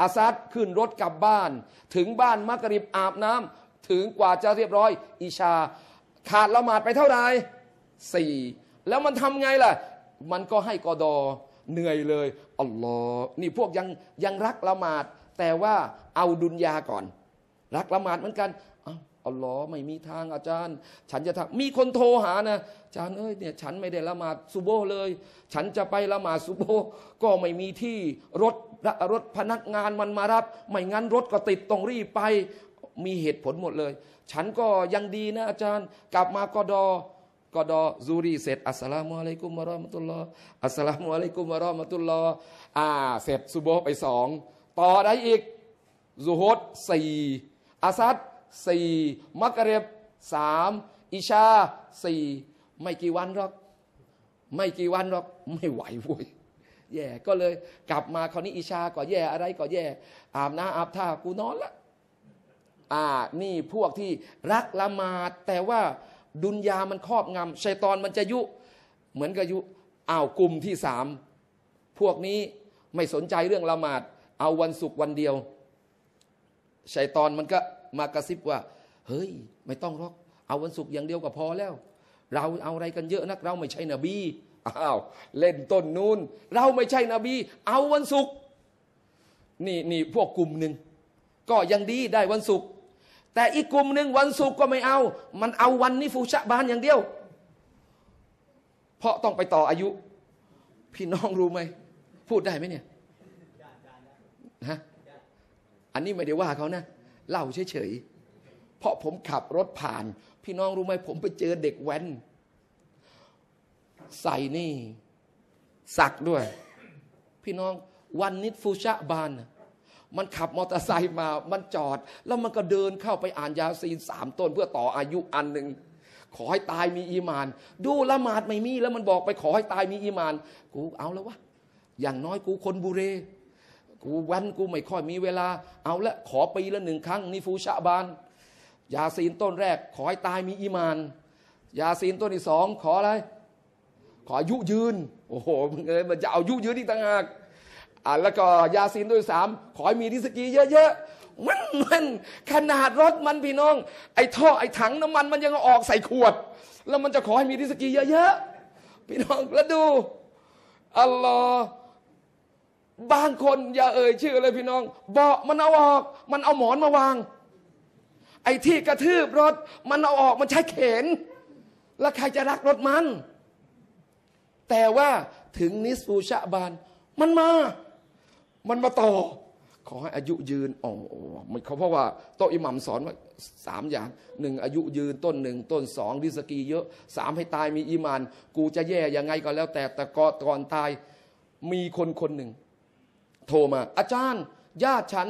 อาซัดขึ้นรถกลับบ้าน ถึงบ้านมักริบอาบน้ำถึงกว่าจะเรียบร้อยอิชา ขาดละหมาดไปเท่าไหร่สี่แล้วมันทำไงล่ะ มันก็ให้กอดอเหนื่อยเลยอัลลอฮ์นี่พวกยังยังรักละหมาด แต่ว่าเอาดุนยาก่อน รักละหมาดเหมือนกันอัลลอฮ์ไม่มีทางอาจารย์ ฉันจะทำมีคนโทรหานะอาจารย์เอ้ยเนี่ยฉันไม่ได้ละหมาดซุโบเลย ฉันจะไปละหมาดซุโบก็ไม่มีที่รถรถพนักงานมันมารับ ไม่งั้นรถก็ติดต้องรีบไป มีเหตุผลหมดเลย ฉันก็ยังดีนะ อาจารย์กลับมากอดอกอดอซูรี เสร็จ อัสสลามุอะลัยกุมะารอมะตุลลออัสสลามุอะลัยกุมะารอมะตุลลออ่า เสร็จซุโบไปสอง ต่อได้อีกซูฮุดสี่อาซัดสี่มักเรบสามอิชาสี่ไม่กี่วันหรอก ไม่กี่วันหรอก ไม่ไหวโว้ย แย่ ก็เลยกลับมาคราวนี้อิชาก็แย่อะไร ก็แย่อาบน้าอาบท่ากูนอนละ อ่านี่พวกที่รักละหมาดแต่ว่าดุนยา มันครอบงำชัยตอน มันจะยุ เหมือนกับยุ อ้าว กลุ่มที่สาม พวกนี้ไม่สนใจเรื่องละหมาด เอาวันศุกร์วันเดียว ชัยตอน มันก็มากระซิบว่า เฮ้ย ไม่ต้องรอกเอาวันศุกร์อย่างเดียวก็พอแล้ว เราเอาอะไรกันเยอะนักเราไม่ใช่นบี อ้าว เล่นต้นนูน้น เราไม่ใช่นบี เอาวันศุกร์ นี่นี่ พวกกลุ่มหนึ่ง ก็ยังดีได้วันศุกร์แต่อีกกลุ่มหนึ่งวันศุกร์ก็ไม่เอา มันเอาวันนิฟูชะบานอย่างเดียว เพราะต้องไปต่ออายุ พี่น้องรู้ไหม พูดได้ไหมเนี่ยฮะอันนี้ไม่ได้ว่าเขานะ เล่าเฉย ๆ เพราะผมขับรถผ่าน พี่น้องรู้ไหมผมไปเจอเด็กแว้นใส่นี่สักด้วย พี่น้องวันนิฟูชะบานนะมันขับมอเตอร์ไซค์มามันจอด แล้วมันก็เดินเข้าไปอ่านยาซีนสามต้นเพื่อต่ออายุอันหนึ่งขอให้ตายมีอีมาน ดูละหมาดไม่มีแล้วมันบอกไปขอให้ตายมีอีมาน กูเอาแล้ววะอย่างน้อยกูคนบุเรกูวันกูไม่ค่อยมีเวลา เอาละขอปีละหนึ่งครั้งนี่ฟูชะบานยาซีนต้นแรกขอให้ตายมีอีมาน ยาซีนต้นที่สองขออะไร ขออายุยืน โอ้โหมึงเอ้ยมันจะเอายุยืนอีกต่างหากอ่านแล้วก็ ยาซีนด้วยสามขอให้มีดิสกีเยอะๆมันมันขนาดรถมัน พี่น้อง ไอ้ ท่อ ไอ้ถังน้ำมัน มันยังออกใส่ขวด แล้วมันจะขอให้มีดิสกีเยอะๆ พี่น้องแล้วดูอัลลอฮ์บางคน อย่าเอ่ยชื่อเลยพี่น้อง เบาะมันเอาออก มันเอาหมอนมาวาง ไอ้ที่กระทืบรถมันเอาออกมันใช้เข็นแล้วใครจะรักรถมัน แต่ว่าถึงนิสฟูชะบาน มันมามันมาต่อขอให้อายุยืนอ๋อ้โหเขาเพราะว่าโตอิหมัมสอนว่าสามอย่างหนึ่งอายุยืนต้นหนึ่งต้นสองริสกีเยอะสามให้ตายมีอิมาน กูจะแย่ยังไงก็แล้ว แต่ แต่ก่อนตายมีคนคนหนึ่งโทรมา อาจารย์ญาติฉัน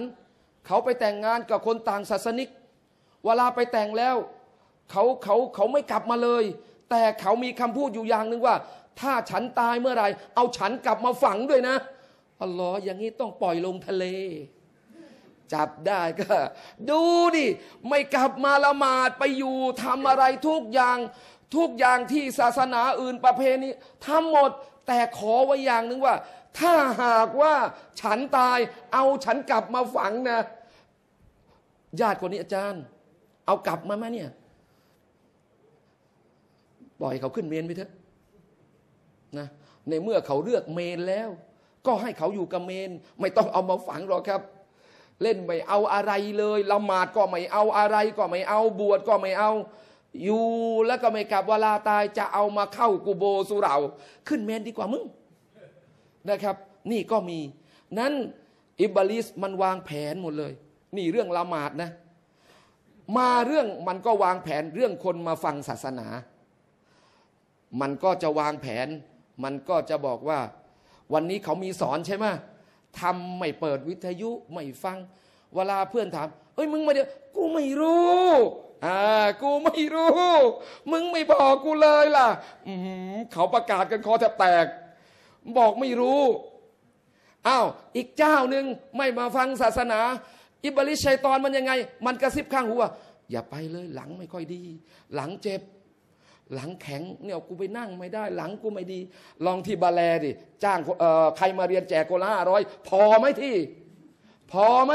เขาไปแต่งงานกับคนต่างศาสนิก เวลาไปแต่งแล้ว เขาเขาเขาไม่กลับมาเลย แต่เขามีคำพูดอยู่อย่างหนึ่งว่า ถ้าฉันตายเมื่อไรเอาฉันกลับมาฝังด้วยนะอัลลอฮ์อย่างนี้ต้องปล่อยลงทะเล จับได้ก็ดูดิไม่กลับมาละหมาดไปอยู่ทำอะไรทุกอย่าง ทุกอย่างที่ศาสนาอื่นประเพณีทำหมดแต่ขอไว้อย่างหนึ่งว่า ถ้าหากว่าฉันตายเอาฉันกลับมาฝังนะญาติคนนี้อาจารย์ เอากลับมาไหมเนี่ยปล่อยเขาขึ้นเมนไปเถอะนะ ในเมื่อเขาเลือกเมนแล้วก็ให้เขาอยู่กับเมน ไม่ต้องเอามาฝังหรอกครับ เล่นไม่เอาอะไรเลย ละหมาดก็ไม่เอาอะไร ก็ไม่เอาบวชก็ไม่เอาอยู่แล้วก็ไม่กลับเวลาตาย จะเอามาเข้ากูโบสุเรา ขึ้นเมนดีกว่ามึงนะครับ นี่ก็มี นั้นอิบลิสมันวางแผนหมดเลย นี่เรื่องละหมาดนะ มาเรื่องมันก็วางแผน เรื่องคนมาฟังศาสนา มันก็จะวางแผน มันก็จะบอกว่าวันนี้เขามีสอนใช่ไหม ทำไม่เปิดวิทยุไม่ฟัง เวลาเพื่อนถามเอ้ยมึงไม่เดี๋ยว กูไม่รู้ อ่า กูไม่รู้ มึงไม่บอกกูเลยล่ะ เขาประกาศกันคอแทบแตก บอกไม่รู้ อ้าวอีกเจ้าหนึ่งไม่มาฟังศาสนา อิบลิชัยตอนมันยังไง มันกระซิบข้างหัว อย่าไปเลยหลังไม่ค่อยดี หลังเจ็บหลังแข็งเนี่ยกูไปนั่งไม่ได้หลังกูไม่ดี ลองที่บาแลดิจ้างใครมาเรียนแจกโกล่าร้อยพอไหมที่ พอไหม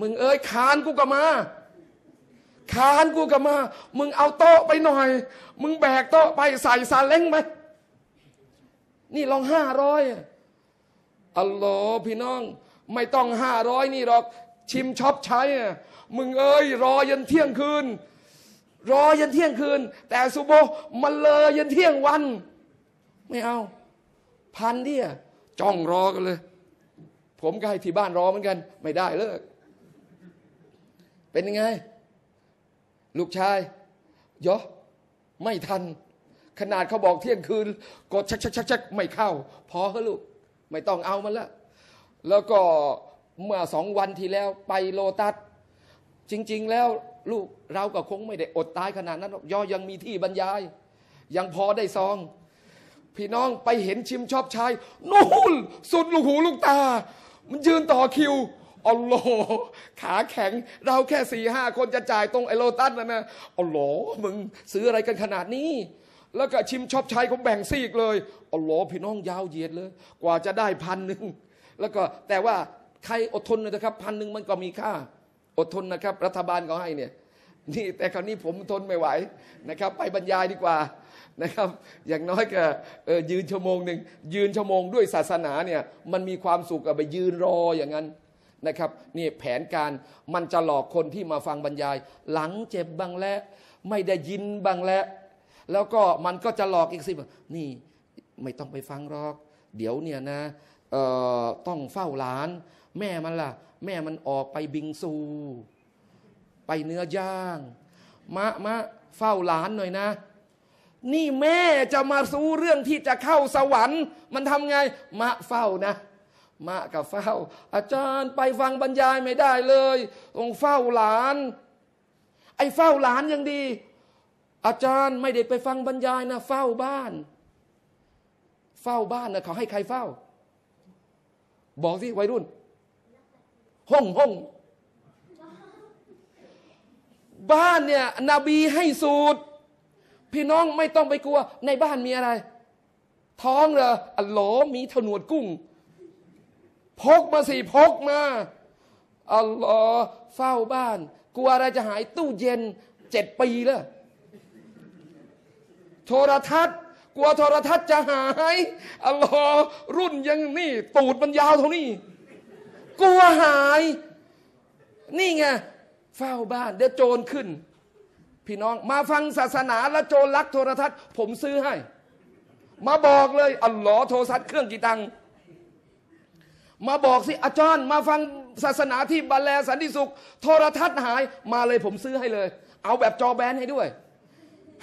มึงเอ้ยคานกูก็มา คานกูก็มามึงเอาโต๊ะไปหน่อย มึงแบกโต๊ะไปใส่ซาเล้งไหมนี่ลองห้าร้อยอัลลอฮ์พี่น้องไม่ต้องห้าร้อยนี่หรอก ชิมช็อปใช้มึงเอ้ยรอยันเที่ยงคืนรอยันเที่ยงคืน แต่สุโบมันเลยยันเที่ยงวัน ไม่เอา พันเนี่ยจ้องรอกันเลย ผมก็ให้ที่บ้านรอเหมือนกัน ไม่ได้เลิกเป็นยังไง ลูกชายยอไม่ทัน ขนาดเขาบอกเที่ยงคืน กดชักชักชักชักไม่เข้า พอเหรอลูกไม่ต้องเอามันละแล้วก็เมื่อสองวันที่แล้ว ไปโลตัส จริง ๆ แล้วลูกเราก็คงไม่ได้อดตายขนาดนั้นอย่อยังมีที่บรรยาย ยังพอได้ซอง พี่น้องไปเห็นชิมชอบชาย นู่นสุดลูกหูลูกตา มันยืนต่อคิวอัลโหลขาแข็งเราแค่สี่ห้าคนจะจ่ายตรงไอโลตัสนะนะอัลโหลมึง ซื้ออะไรกันขนาดนี้ แล้วก็ชิมชอบชายเขาแบ่งซีกเลยอัลโหลพี่น้องยาวเหยียดเลย กว่าจะได้พันหนึ่งแล้วก็แต่ว่าใครอดทนนะครับพันหนึ่งมันก็มีค่าอดทนนะครับรัฐบาลเขาให้เนี่ยนี่แต่คราวนี้ผมทนไม่ไหวนะครับไปบรรยายดีกว่านะครับ อย่างน้อยก็ยืนชั่วโมงหนึ่งยืนชั่วโมงด้วยศาสนาเนี่ยมันมีความสุขกับไปยืนรออย่างนั้นนะครับนี่แผนการมันจะหลอกคนที่มาฟังบรรยาย หลังเจ็บบางแลวไม่ได้ยินบางแลวแล้วก็มันก็จะหลอกอีกสิบนี่ไม่ต้องไปฟังหรอก เดี๋ยว เนี่ยนะต้องเฝ้าหลานแม่มันล่ะแม่มันออกไปบิงซูไปเนื้อย่าง มะมะเฝ้าหลานหน่อยนะ นี่แม่จะมาสู้เรื่องที่จะเข้าสวรรค์ มันทำไงมะเฝ้านะมะกับเฝ้า อาจารย์ไปฟังบรรยายไม่ได้เลยองเฝ้าหลาน ไอ้เฝ้าหลานยังดี อาจารย์ไม่ได้ไปฟังบรรยายนะเฝ้าบ้าน เฝ้าบ้านนะเขาให้ใครเฝ้า บอกสิวัยรุ่นห้องห้องบ้านเนี่ยนบีให้สูตร พี่น้องไม่ต้องไปกลัว ในบ้านมีอะไร ท้องเหรออัลลอมีถนวดกุ้ง พกมาสิพกมาอัลลอเฝ้าบ้านกลัวอะไรจะหายตู้เย็นเจ็ดปีแล้วโทรทัศน์กลัวโทรทัศน์จะหายอัลลอรุ่นยังนี่ตูดมันยาวเท่านี้กลัวหาย นี่ไง เฝ้าบ้าน เดี๋ยวโจรขึ้นพี่น้องมาฟังศาสนาแล้วโจรลักโทรทัศน์ ผมซื้อให้ มาบอกเลยอัลลอฮ์โทรทัศน์เครื่องกี่ตังมาบอกสิอาจารย์ มาฟังศาสนาที่บัลแลสันติสุข โทรทัศน์หายมาเลยผมซื้อให้เลย เอาแบบจอแบนให้ด้วย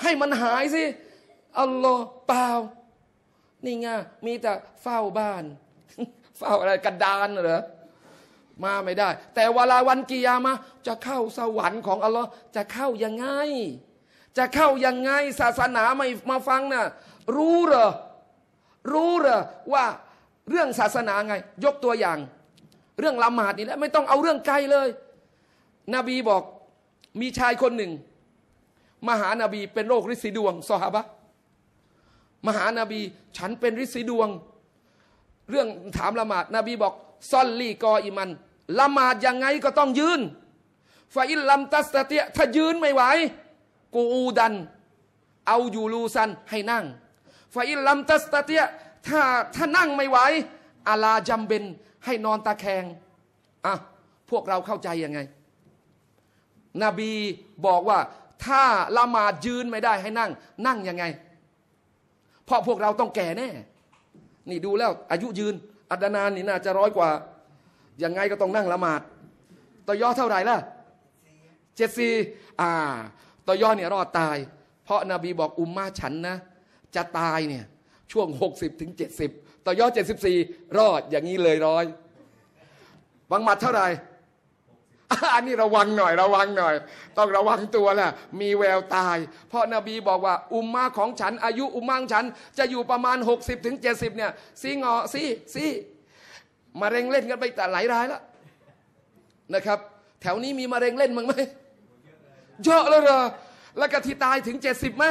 ให้มันหายสิอัลลอฮ์เปล่านี่ไงมีแต่เฝ้าบ้าน เฝ้าอะไรกระดานเหรอมาไม่ได้ แต่เวลาวันกิยามะจะเข้าสวรรค์ของอัลลอฮ์จะเข้ายังไงจะเข้ายังไงศาสนาไม่มาฟังนะ่ะรู้เหรอ รู้เหรอว่าเรื่องศาสนาไง ยกตัวอย่าง เรื่องละหมาดนี่แหละไม่ต้องเอาเรื่องไกลเลยนบีบอกมีชายคนหนึ่ง มหานาบี เป็นโรคฤทธิ์สีดวงซอฮาบะมหานาบีฉันเป็นฤทธิ์สีดวง เรื่องถามละหมาด นบีบอกซอลลี่กออิมันละหมาดยังไงก็ต้องยืนฟาอิลลัมตัสเตียถ้ายืนไม่ไหวกูอูดัน เอาอยู่ลูซันให้นั่งฟาอิลลัมตัสเตียถ้าถ้านั่งไม่ไหวอาลาจัมเบนให้นอนตะแคง อ่ะพวกเราเข้าใจยังไง นบีบอกว่า ถ้าละหมาดยืนไม่ได้ให้นั่ง นั่งยังไง เพราะพวกเราต้องแก่แน่ นี่ดูแล้วอายุยืนอัดนานี่น่าจะร้อยกว่ายังไงก็ต้องนั่งละหมาดตอย่อเท่าไหร่ล่ะเจ็ดสี่อ่า ตอย่อเนี่ยรอดตาย เพราะนบีบอกอุมมาฉันนะ จะตายเนี่ย ช่วง 60 ถึง 70ต่อย่อ74 รอดอย่างนี้เลยร้อย วังหมัดเท่าไหร่อันนี้ระวังหน่อย ระวังหน่อย ต้องระวังตัวแหละมีแววตาย เพราะนบีบอกว่า อุมมาของฉัน อายุอุมมังฉัน จะอยู่ประมาณ60ถึง70เนี่ยซีงอซีซีมาเร็งเล่นกันไปแต่หลายรายแล้วนะครับ แถวนี้มีมาเร็งเล่นมั้งไหมเยอะเลยเหรอ แล้วก็ที่ตายถึงเจ็ดสิบไหม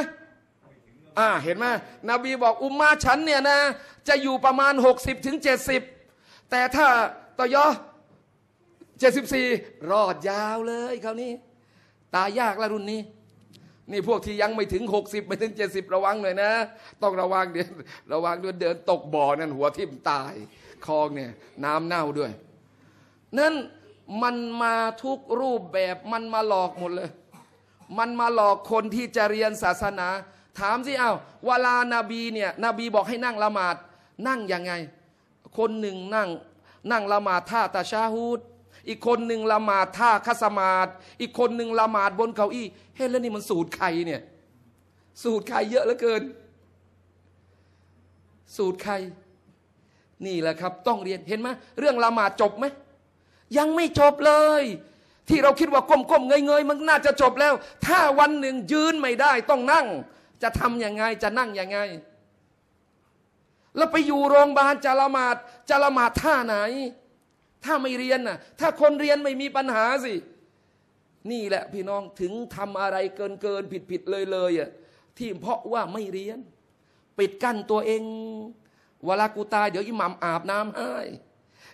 อ่าเห็นไหมนบีบอกอุมมาฉันเนี่ยนะ จะอยู่ประมาณหกสิบถึงเจ็ดสิบแต่ถ้าต่อยอี่รอดยาวเลย คราวนี้ ตายยากละรุ่นนี้ นี่พวกที่ยังไม่ถึง 60 ไม่ถึง 70 ระวังหน่อยนะ ต้องระวังเดี๋ยวระวังด้วยเดินตกบ่อนั่นหัวทิ่มตายคลองเนี่ยน้ำเน่าด้วยนั่นมันมาทุกรูปแบบมันมาหลอกหมดเลย มันมาหลอกคนที่จะเรียนศาสนา ถามสิเอา้าเวลานาบีเนี่ยนบีบอกให้นั่งละหมาด นั่งยังไง คนหนึ่งนั่งนั่งละหมาดท่าตาชาฮูดอีกคนหนึ่งละหมาดท่าคัสมาดอีกคนหนึ่งละหมาดบนเก้าอี้เฮ้แล้วนี่มันสูตรใครเนี่ย สูตรใครเยอะเหลือเกิน สูตรใครนี่แหละครับ ต้องเรียนเห็นไหมเรื่องละหมาดจบไหม ยังไม่จบเลย ที่เราคิดว่าก้มๆเงย ๆมันน่าจะจบแล้ว ถ้าวันหนึ่งยืนไม่ได้ ต้องนั่ง จะทำยังไงจะนั่งยังไง แล้วไปอยู่โรงพยาบาลจะละหมาดจะละหมาดท่าไหน ถ้าไม่เรียนน่ะ ถ้าคนเรียนไม่มีปัญหาสิ นี่แหละพี่น้องถึงทำอะไรเกินเกินผิดผิดเลยเลยอ่ะที่เพราะว่าไม่เรียน ปิดกั้นตัวเองเวลากูตายเดี๋ยวอิหมัมอาบน้ำให้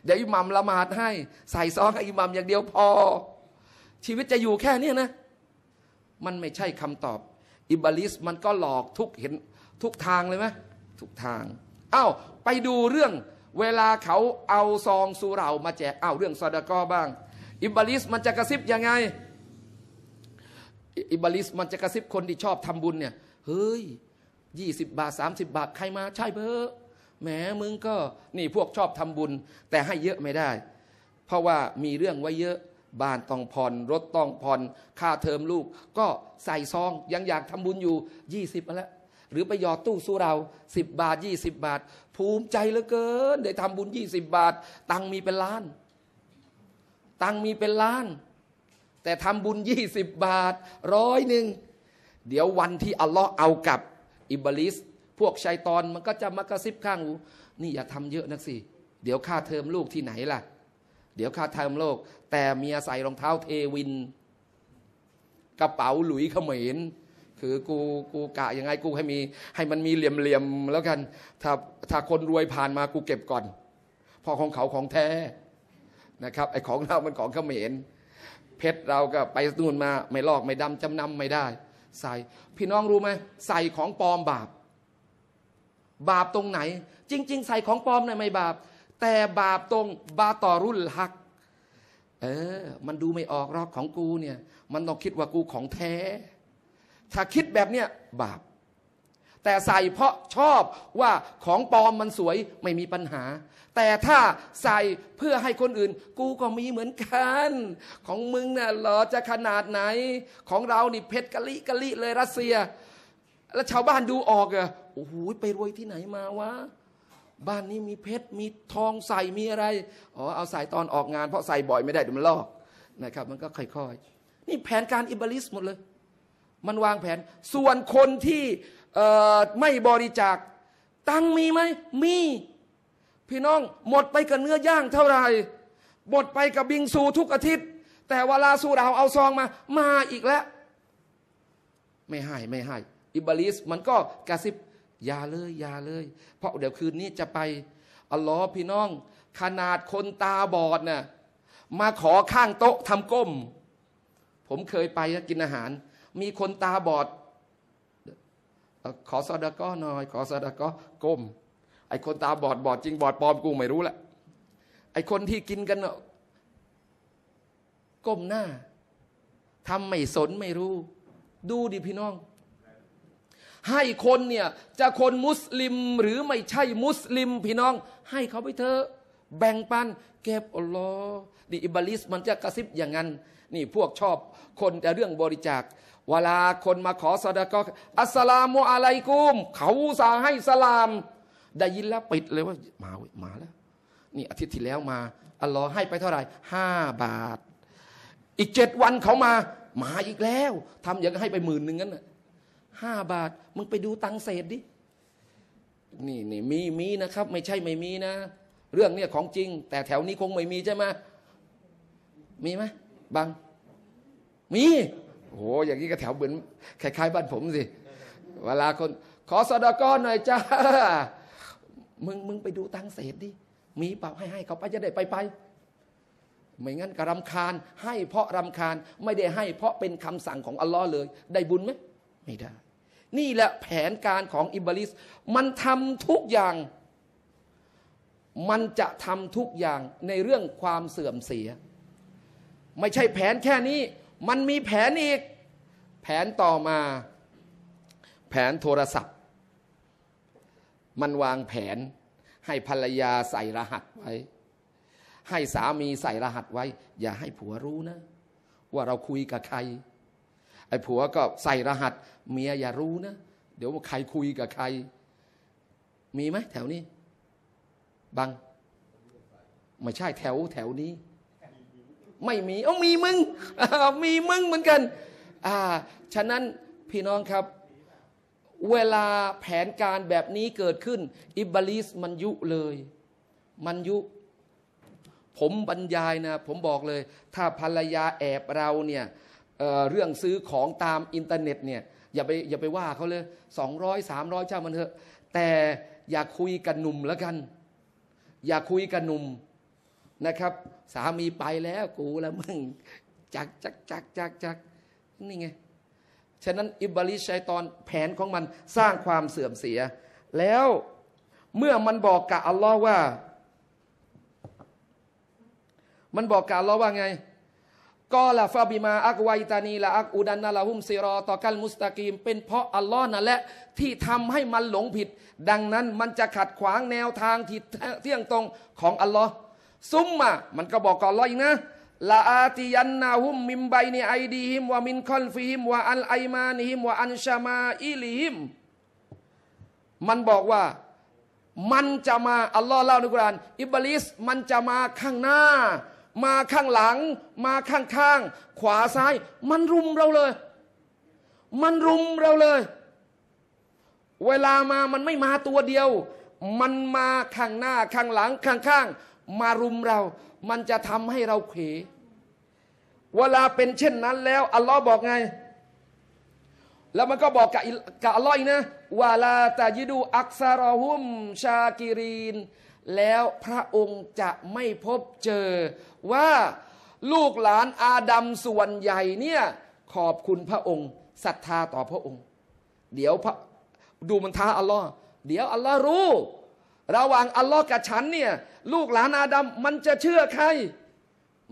เดี๋ยวอิหมัมละหมาดให้ ใส่ซองให้อิหมัมอย่างเดียวพอ ชีวิตจะอยู่แค่นี้นะ มันไม่ใช่คำตอบ อิบลิสมันก็หลอกทุกเห็นทุกทางเลยไหมทุกทางอา้าวไปดูเรื่อง เวลาเขาเอาซองสุเรามาแจกอา้าวเรื่องซอดกอบ้าง อิบลิสมันจะกระซิบยังไงอิบลิสมันจะกระซิบคนที่ชอบทำบุญเนี่ยเฮ้ยยี่สิบบาทสามสิบบาทใครมาใช่เบอแหมมึงก็นี่พวกชอบทำบุญ แต่ให้เยอะไม่ได้ เพราะว่ามีเรื่องไว้เยอะบ้านต้องผ่อนรถต้องผ่อนค่าเทอมลูก ก็ใส่ซองยังอยากทำบุญอยู่20มาแล้วหรือไปหยอดตู้สู้เรา10บาท 20 บาท ภูมิใจเหลือเกิน ได้ทำบุญ 20 บาท ตังมีเป็นล้าน ตังมีเป็นล้าน แต่ทำบุญ 20 บาทร้อยหนึ่งเดี๋ยววันที่อัลลอฮ์เอากับอิบลิสพวกชัยตอนมันก็จะมากระซิบข้างหูนี่อย่าทำเยอะนักสิ เดี๋ยวค่าเทอมลูกที่ไหนล่ะ เดี๋ยวค่าเทอมโลก แต่เมียใส่รองเท้าเทวิน กระเป๋าหลุยเขมร คือกูกูกะยังไงกูให้มีให้มันมีเหลี่ยมเหลี่ยมแล้วกัน ถ้าถ้าคนรวยผ่านมากูเก็บก่อน พอของเขาของแท้ นะครับไอ้ของเรามันของเขมร เพชรเราก็ไปนู่นมา ไม่ลอกไม่ดำจำนำไม่ได้ ใส่พี่น้องรู้ไหมใส่ของปลอมบาปบาปตรงไหน จริงๆ ใส่ของปลอมเนี่ยไม่บาป แต่บาปตรง บาต่อรุ่นหัก เออ มันดูไม่ออกรอกของกูเนี่ย มันต้องคิดว่ากูของแท้ ถ้าคิดแบบเนี้ยบาป แต่ใส่เพราะชอบว่าของปลอมมันสวยไม่มีปัญหา แต่ถ้าใส่เพื่อให้คนอื่น กูก็มีเหมือนกัน ของมึงนะ่ะหรอจะขนาดไหน ของเรานี่เพชรกะลิกะลิเลยรัสเซียแล้วชาวบ้านดูออกอะโอ้โหไปรวยที่ไหนมาวะ บ้านนี้มีเพชร มีทองใส่ มีอะไรอ๋อเอาใส่ตอนออกงาน เพราะใส่บ่อยไม่ได้เดี๋ยวมันลอกนะครับ มันก็ค่อยๆ นี่แผนการอิบลิสหมดเลย มันวางแผนส่วนคนที่ไม่บริจาคตังมีไหมมี พี่น้องหมดไปกับเนื้อย่างเท่าไหร่หมดไปกับบิงซูทุกอาทิตย์ แต่เวลาสูเราเอาซองมา มาอีกแล้ว ไม่ให้ไม่ให้อิบลิสมันก็กระซิบอย่าเลยอย่าเลย เพราะเดี๋ยวคืนนี้จะไปอัลลอฮ์พี่น้อง ขนาดคนตาบอดนะ่ะมาขอข้างโต๊ะ ทำก้ม ผมเคยไปกินอาหาร มีคนตาบอด ขอซดดก็หน่อย ขอซดดก็ก้มไอคนตาบอดบอดจริงบอดปลอมกูไม่รู้แหละไอคนที่กินกันก้มหน้า ทำไม่สนไม่รู้ ดูดิพี่น้องให้คนเนี่ย จะคนมุสลิมหรือไม่ใช่มุสลิมพี่น้อง ให้เขาไปเถอะแบ่งปันเก็บอัลลอฮ์นี่อิบลิสมันจะกระซิบอย่างนั้น นี่พวกชอบ คนแต่เรื่องบริจาคเวลาคนมาขอสดาก็อัสลามุอะลัยกุม เขาสาให้สลาม ได้ยินแล้วปิดเลยว่ามาเว้ยมาแล้ว นี่อาทิตย์ที่แล้วมา อัลลอฮ์ให้ไปเท่าไหร่ห้าบาท อีกเจ็ดวันเขามามาอีกแล้วทำอย่างให้ไปหมื่นหนึ่งนั้นห้าบาท มึงไปดูตังเศษดิ นี่นี่มีมีนะครับ ไม่ใช่ไม่มีนะ เรื่องเนี่ยของจริง แต่แถวนี้คงไม่มีใช่ไหมมีไหมบาง มีโหอย่างนี้ก็แถวเหมือนคล้ายๆ บ้านผมสิเวลาคน ขอสดก้อนหน่อยจ้ามึงมึงไปดูตังเศษดิ มีเปล่าให้ให้เขาไปจะได้ไปไปไม่งั้นก็รำคาญ ให้เพราะรำคาญ ไม่ได้ให้เพราะเป็นคำสั่งของอัลลอฮ์เลย ได้บุญไหมไม่ได้นี่แหละแผนการของอิบลิส มันทำทุกอย่าง มันจะทำทุกอย่างในเรื่องความเสื่อมเสีย ไม่ใช่แผนแค่นี้ มันมีแผนอีก แผนต่อมา แผนโทรศัพท์ มันวางแผนให้ภรรยาใส่รหัสไว้ ให้สามีใส่รหัสไว้ อย่าให้ผัวรู้นะ ว่าเราคุยกับใครไอ้ผัวก็ใส่รหัสเมียอย่ารู้นะ เดี๋ยวใครคุยกับใคร มีไหมแถวนี้ บัง ไม่ใช่แถวแถวนี้ ไม่มีเออมีมึง มีมึงเหมือนกันอ่าฉะนั้นพี่น้องครับ เวลาแผนการแบบนี้เกิดขึ้น อิบลิสมันยุเลย มันยุ ผมบรรยายนะ ผมบอกเลย ถ้าภรรยาแอบเราเนี่ยเเรื่องซื้อของตามอินเทอร์เน็ตเนี่ยอย่าไปอย่าไปว่า เขาเลยสองร้อยสามร้อยเจ้ามันเถอะแต่อย่าคุยกับหนุ่มแล้วกัน อย่าคุยกับหนุ่มนะครับ สามีไปแล้วกูแล้วมึงจักจักจักจักจักนี่ไงฉะนั้นอิบลิชัยตอนแผนของมันสร้างความเสื่อมเสีย แล้วเมื่อมันบอกกับอัลลอฮ์ว่า มันบอกกับอัลลอฮ์ว่าไงกอลาฟาบิมาอักไวตานีละอักอุดันนาลาหุมซีรอต่อกันมุสตากีม เป็นเพราะอัลลอฮ์นั่นแหละ ที่ทำให้มันหลงผิด ดังนั้นมันจะขัดขวางแนวทางที่เที่ยงตรงของอัลลอฮ์ซุมมา มันก็บอกก่อนลอยนะลาอาติยันนาหุมมิมไบนีไอดีหิมวามินคอนฟิหิมวาอันไอมานหิมวาอันชามาอิลิหิมมันบอกว่ามันจะมาอัลลอฮ์เล่าในกุรานอิบลิสมันจะมาข้างหน้ามาข้างหลังมาข้างข้าง ขวาซ้าย มันรุมเราเลย มันรุมเราเลย เวลามามันไม่มาตัวเดียว มันมาข้างหน้าข้างหลังข้างข้างมารุมเรา มันจะทำให้เราเขเวลาเป็นเช่นนั้น แล้วอัลลอฮ์บอกไง แล้วมันก็บอกกับกับอัลลอฮ์อีกนะวาลาตายิดูอักซารอฮุม ชากิรีน แล้วพระองค์จะไม่พบเจอว่าลูกหลานอาดัมส่วนใหญ่เนี่ยขอบคุณพระองค์ศรัทธาต่อพระองค์ เดี๋ยวดูมันท้าอัลลอฮ์เดี๋ยวอัลลอฮ์รู้ ระหว่างอัลลอฮ์กับฉันเนี่ยลูกหลานอาดัมมันจะเชื่อใคร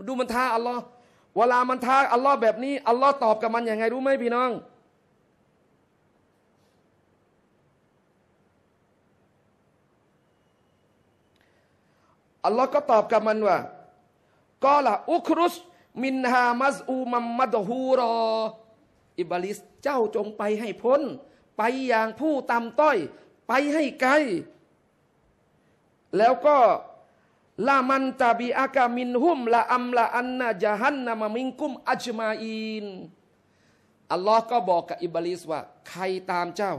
ดูมันท้าอัลลอฮ์เวลามันท้าอัลลอฮ์แบบนี้อัลลอฮ์ตอบกับมันยังไงรู้ไหมพี่น้องอัลลอฮ์ก็ตอบกับมันว่ากอละอุครุสมินฮามัสอูมัมมัตฮูรออิบลิสเจ้าจงไปให้พ้น ไปอย่างผู้ตาำต้อย ไปให้ไกล แล้วก็ลามันตาบีอากามินหุมละอัมละอันนาจฮันนามามิงกุมอัจมาอินอัลลอฮ์ก็บอกกับอิบลิสว่า ใครตามเจ้า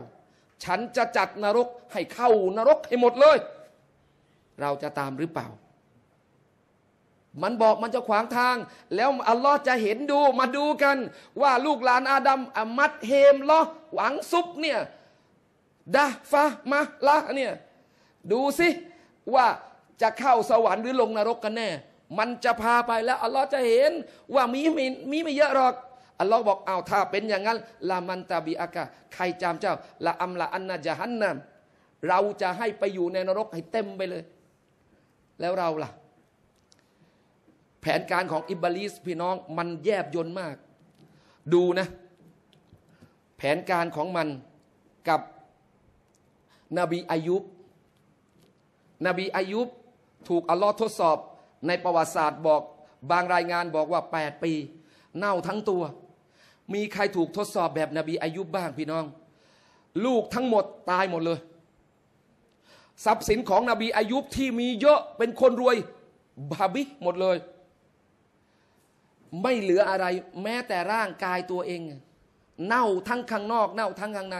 ฉันจะจัดนรกให้เข้านรกให้หมดเลย เราจะตามหรือเปล่ามันบอกมันจะขวางทาง แล้วอัลลอฮ์จะเห็นดู มาดูกัน ว่าลูกหลานอาดัมอมัดเฮมลอหวังซุปเนี่ยดาฟามาละเนี่ยดูสิ ว่าจะเข้าสวรรค์หรือลงนรกกันแน่มันจะพาไปแล้วอัลลอฮ์จะเห็น ว่ามีมีมีไม่เยอะหรอกอัลลอฮ์บอกเอาถ้าเป็นอย่างนั้นละมันตาบีอากะใครจามเจ้าละอัมละอันนาจะฮันนัมเราจะให้ไปอยู่ในนรกให้เต็มไปเลย แล้วเราล่ะแผนการของอิบลิสพี่น้องมันแยบยนมาก ดูนะ แผนการของมันกับนบีอายุบนบีอายุบถูกอัลลอฮ์ทดสอบในประวัติศาสตร์บอกบางรายงานบอกว่า8 ปี เน่าทั้งตัว มีใครถูกทดสอบแบบนบีอายุบบ้างพี่น้อง ลูกทั้งหมดตายหมดเลย ทรัพย์สินของนบีอายุบที่มีเยอะเป็นคนรวย บาบิหมดเลยไม่เหลืออะไรแม้แต่ร่างกายตัวเอง เน่าทั้งข้างนอกเน่าทั้งข้างใน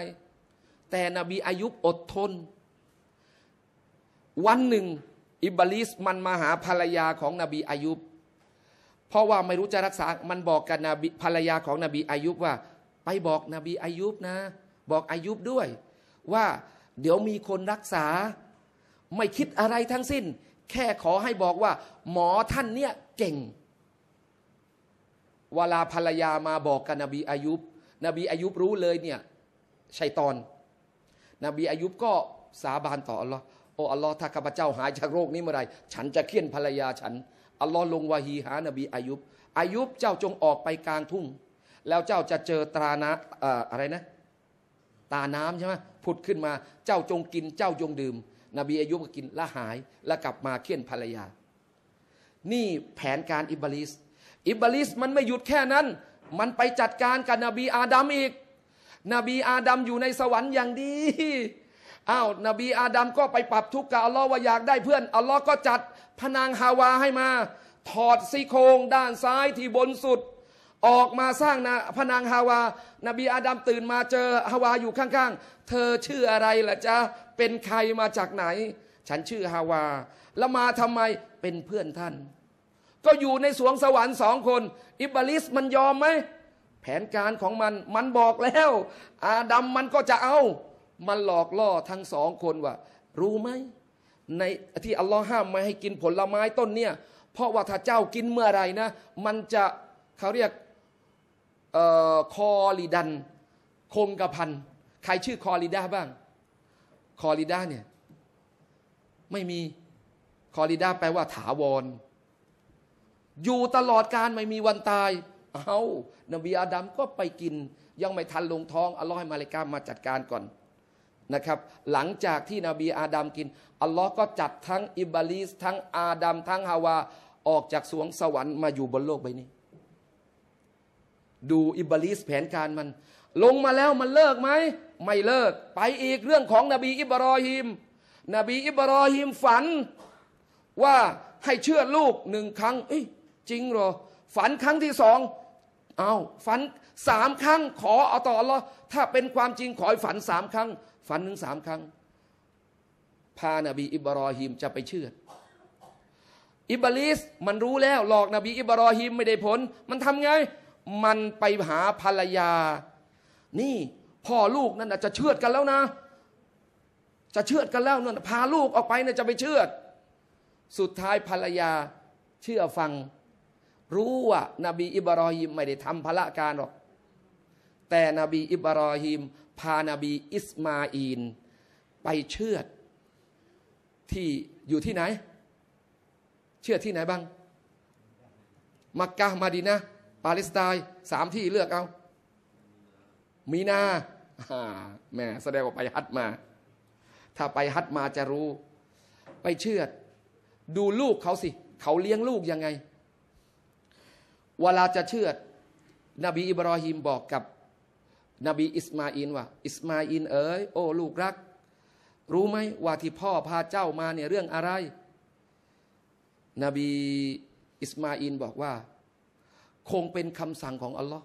แต่นบีอายุบอดทน วันหนึ่ง อิบลิสมันมาหาภรรยาของนบีอายุบเพราะว่าไม่รู้จะรักษามันบอกกับนบีภรรยาของนบีอายุบว่า ไปบอกนบีอายุบนะ บอกอายุบด้วย ว่าเดี๋ยวมีคนรักษาไม่คิดอะไรทั้งสิ้น แค่ขอให้บอกว่าหมอท่านเนี่ยเก่งเวลาภรรยามาบอกกับนบีอายุบนบีอายุบรู้เลยเนี่ยชัยตอน นบีอายุบก็สาบานต่ออัลลอฮ์โอ้ อัลลอฮ์ถ้าข้าพเจ้าหายจากโรคนี้เมื่อไรฉันจะเคี่ยนภรรยาฉัน อัลลอฮ์ลงวาฮีหา นบีอายุบอายุบเจ้าจงออกไปกลางทุ่ง แล้วเจ้าจะเจอตรานะอะไรนะ ตาน้ำใช่ไหมผุดขึ้นมา เจ้าจงกิน เจ้าจงดื่ม นบีอายุบก็กินละหาย และกลับมาเคี่ยนภรรยา นี่แผนการอิบลิสอิบลิสมันไม่หยุดแค่นั้น มันไปจัดการกับนบีอาดัมอีก นบีอาดัมอยู่ในสวรรค์อย่างดี อ้าว นบีอาดัมก็ไปปรับทุกข์กับอัลลอฮ์ว่าอยากได้เพื่อน อัลลอฮ์ก็จัดพนางฮาวาให้มา ถอดซี่โครงด้านซ้ายที่บนสุด ออกมาสร้างนะพนางฮาวา นบีอาดัมตื่นมาเจอฮาวาอยู่ข้างๆ เธอชื่ออะไรล่ะจ๊ะ เป็นใครมาจากไหน ฉันชื่อฮาวา แล้วมาทำไม เป็นเพื่อนท่านก็อยู่ในสวงสวรรค์สองคน อิบลิสมันยอมไหม แผนการของมัน มันบอกแล้ว อาดัมมันก็จะเอา มันหลอกล่อทั้งสองคนว่ารู้ไหม ในที่ อัลลอฮ์ห้าม ไม่ให้กินผลไม้ต้นเนี่ยเพราะว่าถ้าเจ้ากินเมื่อไรนะมันจะเขาเรียกออคอลิดันคงกระพันใครชื่อคอลิดาบ้าง คอลิดาเนี่ย ไม่มีคอลิดา แปลว่าถาวรอยู่ตลอดการไม่มีวันตาย เอานบีอาดัมก็ไปกิน ยังไม่ทันลงท้องอัลลอฮ์ให้มาเลกามาจัดการก่อนนะครับ หลังจากที่นบีอาดัมกินอัลลอฮ์ก็จัดทั้งอิบลิสทั้งอาดัม ทั้งฮาวา ออกจากสวงสวรรค์มาอยู่บนโลกใบนี้ ดูอิบลิสแผนการมัน ลงมาแล้วมันเลิกไหมไม่เลิกไปอีกเรื่องของนบีอิบรอฮิมนบีอิบรอฮิมฝันว่าให้เชื่อลูกหนึ่งครั้งเอ้ยจริงเหรอฝันครั้งที่สองเอาฝันสามครั้ง ขอเอาต่อรอถ้าเป็นความจริง ขอให้ฝันสามครั้ง ฝันถึงสามครั้งพานบีอิบรอฮิมจะไปเชื่ออิบลิสมันรู้แล้ว หลอกนบีอิบรอฮิมไม่ได้ผล มันทำไง มันไปหาภรรยา นี่พ่อลูกนั่นจะเชื่อกันแล้วนะ จะเชื่อกันแล้วนั่นพาลูกออกไปนะจะไปเชื่อสุดท้ายภรรยาเชื่อฟังรู้ว่านาบีอิบรอฮิมไม่ได้ทำพละการหรอก แต่นบี อิบรอฮิมพานาบี อิสมาอีน ไปเชื่อที่อยู่ที่ไหน เชื่อที่ไหนบ้าง มักกะมาดีนะ ปาเลสไตน์สามที่เลือกเอา มีนาแม่แสดงว่าไปฮัดมา ถ้าไปฮัดมาจะรู้ ไปเชื่อดูลูกเขาสิ เขาเลี้ยงลูกยังไงเวลาจะเชื่อนบีอิบรอฮิมบอกกับ นบีอิสมาอินว่า อิสมาอินเอ๋ย โอ้ลูกรัก รู้ไหมว่าที่พ่อพาเจ้ามาเนี่ย เรื่องอะไร นบีอิสมาอินบอกว่า คงเป็นคำสั่งของอัลลอฮ์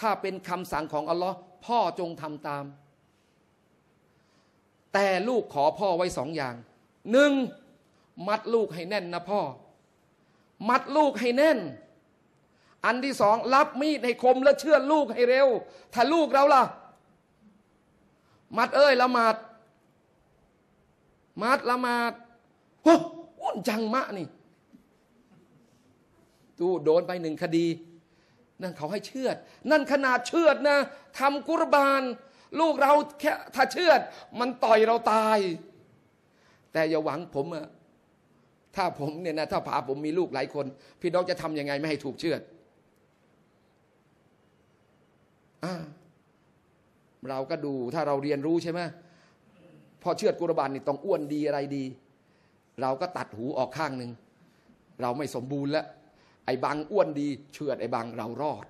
ถ้าเป็นคำสั่งของอัลลอฮ์พ่อจงทำตาม แต่ลูกขอพ่อไว้สองอย่าง หนึ่งมัดลูกให้แน่นนะพ่อ มัดลูกให้แน่นอันที่สองรับมีดให้คมและเชื่อลูกให้เร็ว ถ้าลูกเราล่ะมัดเอ้ยละหมาดมัดละหมาดโอ้อ้วนจังมะนี่ ตู้โดนไปหนึ่งคดี นั่นเขาให้เชื่อด นั่นขนาดเชื่อดนะทำกุรบานลูกเราแค่ถ้าเชื่อดมันต่อยเราตาย แต่อย่าหวังผมอะถ้าผมเนี่ยนะถ้าพาผมมีลูกหลายคน พี่น้องจะทำยังไงไม่ให้ถูกเชื่อดเราก็ดูถ้าเราเรียนรู้ใช่ไหมพอเชือดกุรบาลนี่ต้องอ้วนดีอะไรดี เราก็ตัดหูออกข้างหนึ่งเราไม่สมบูรณ์แล้วไอ้บางอ้วนดี เชือดไอ้บางเรารอด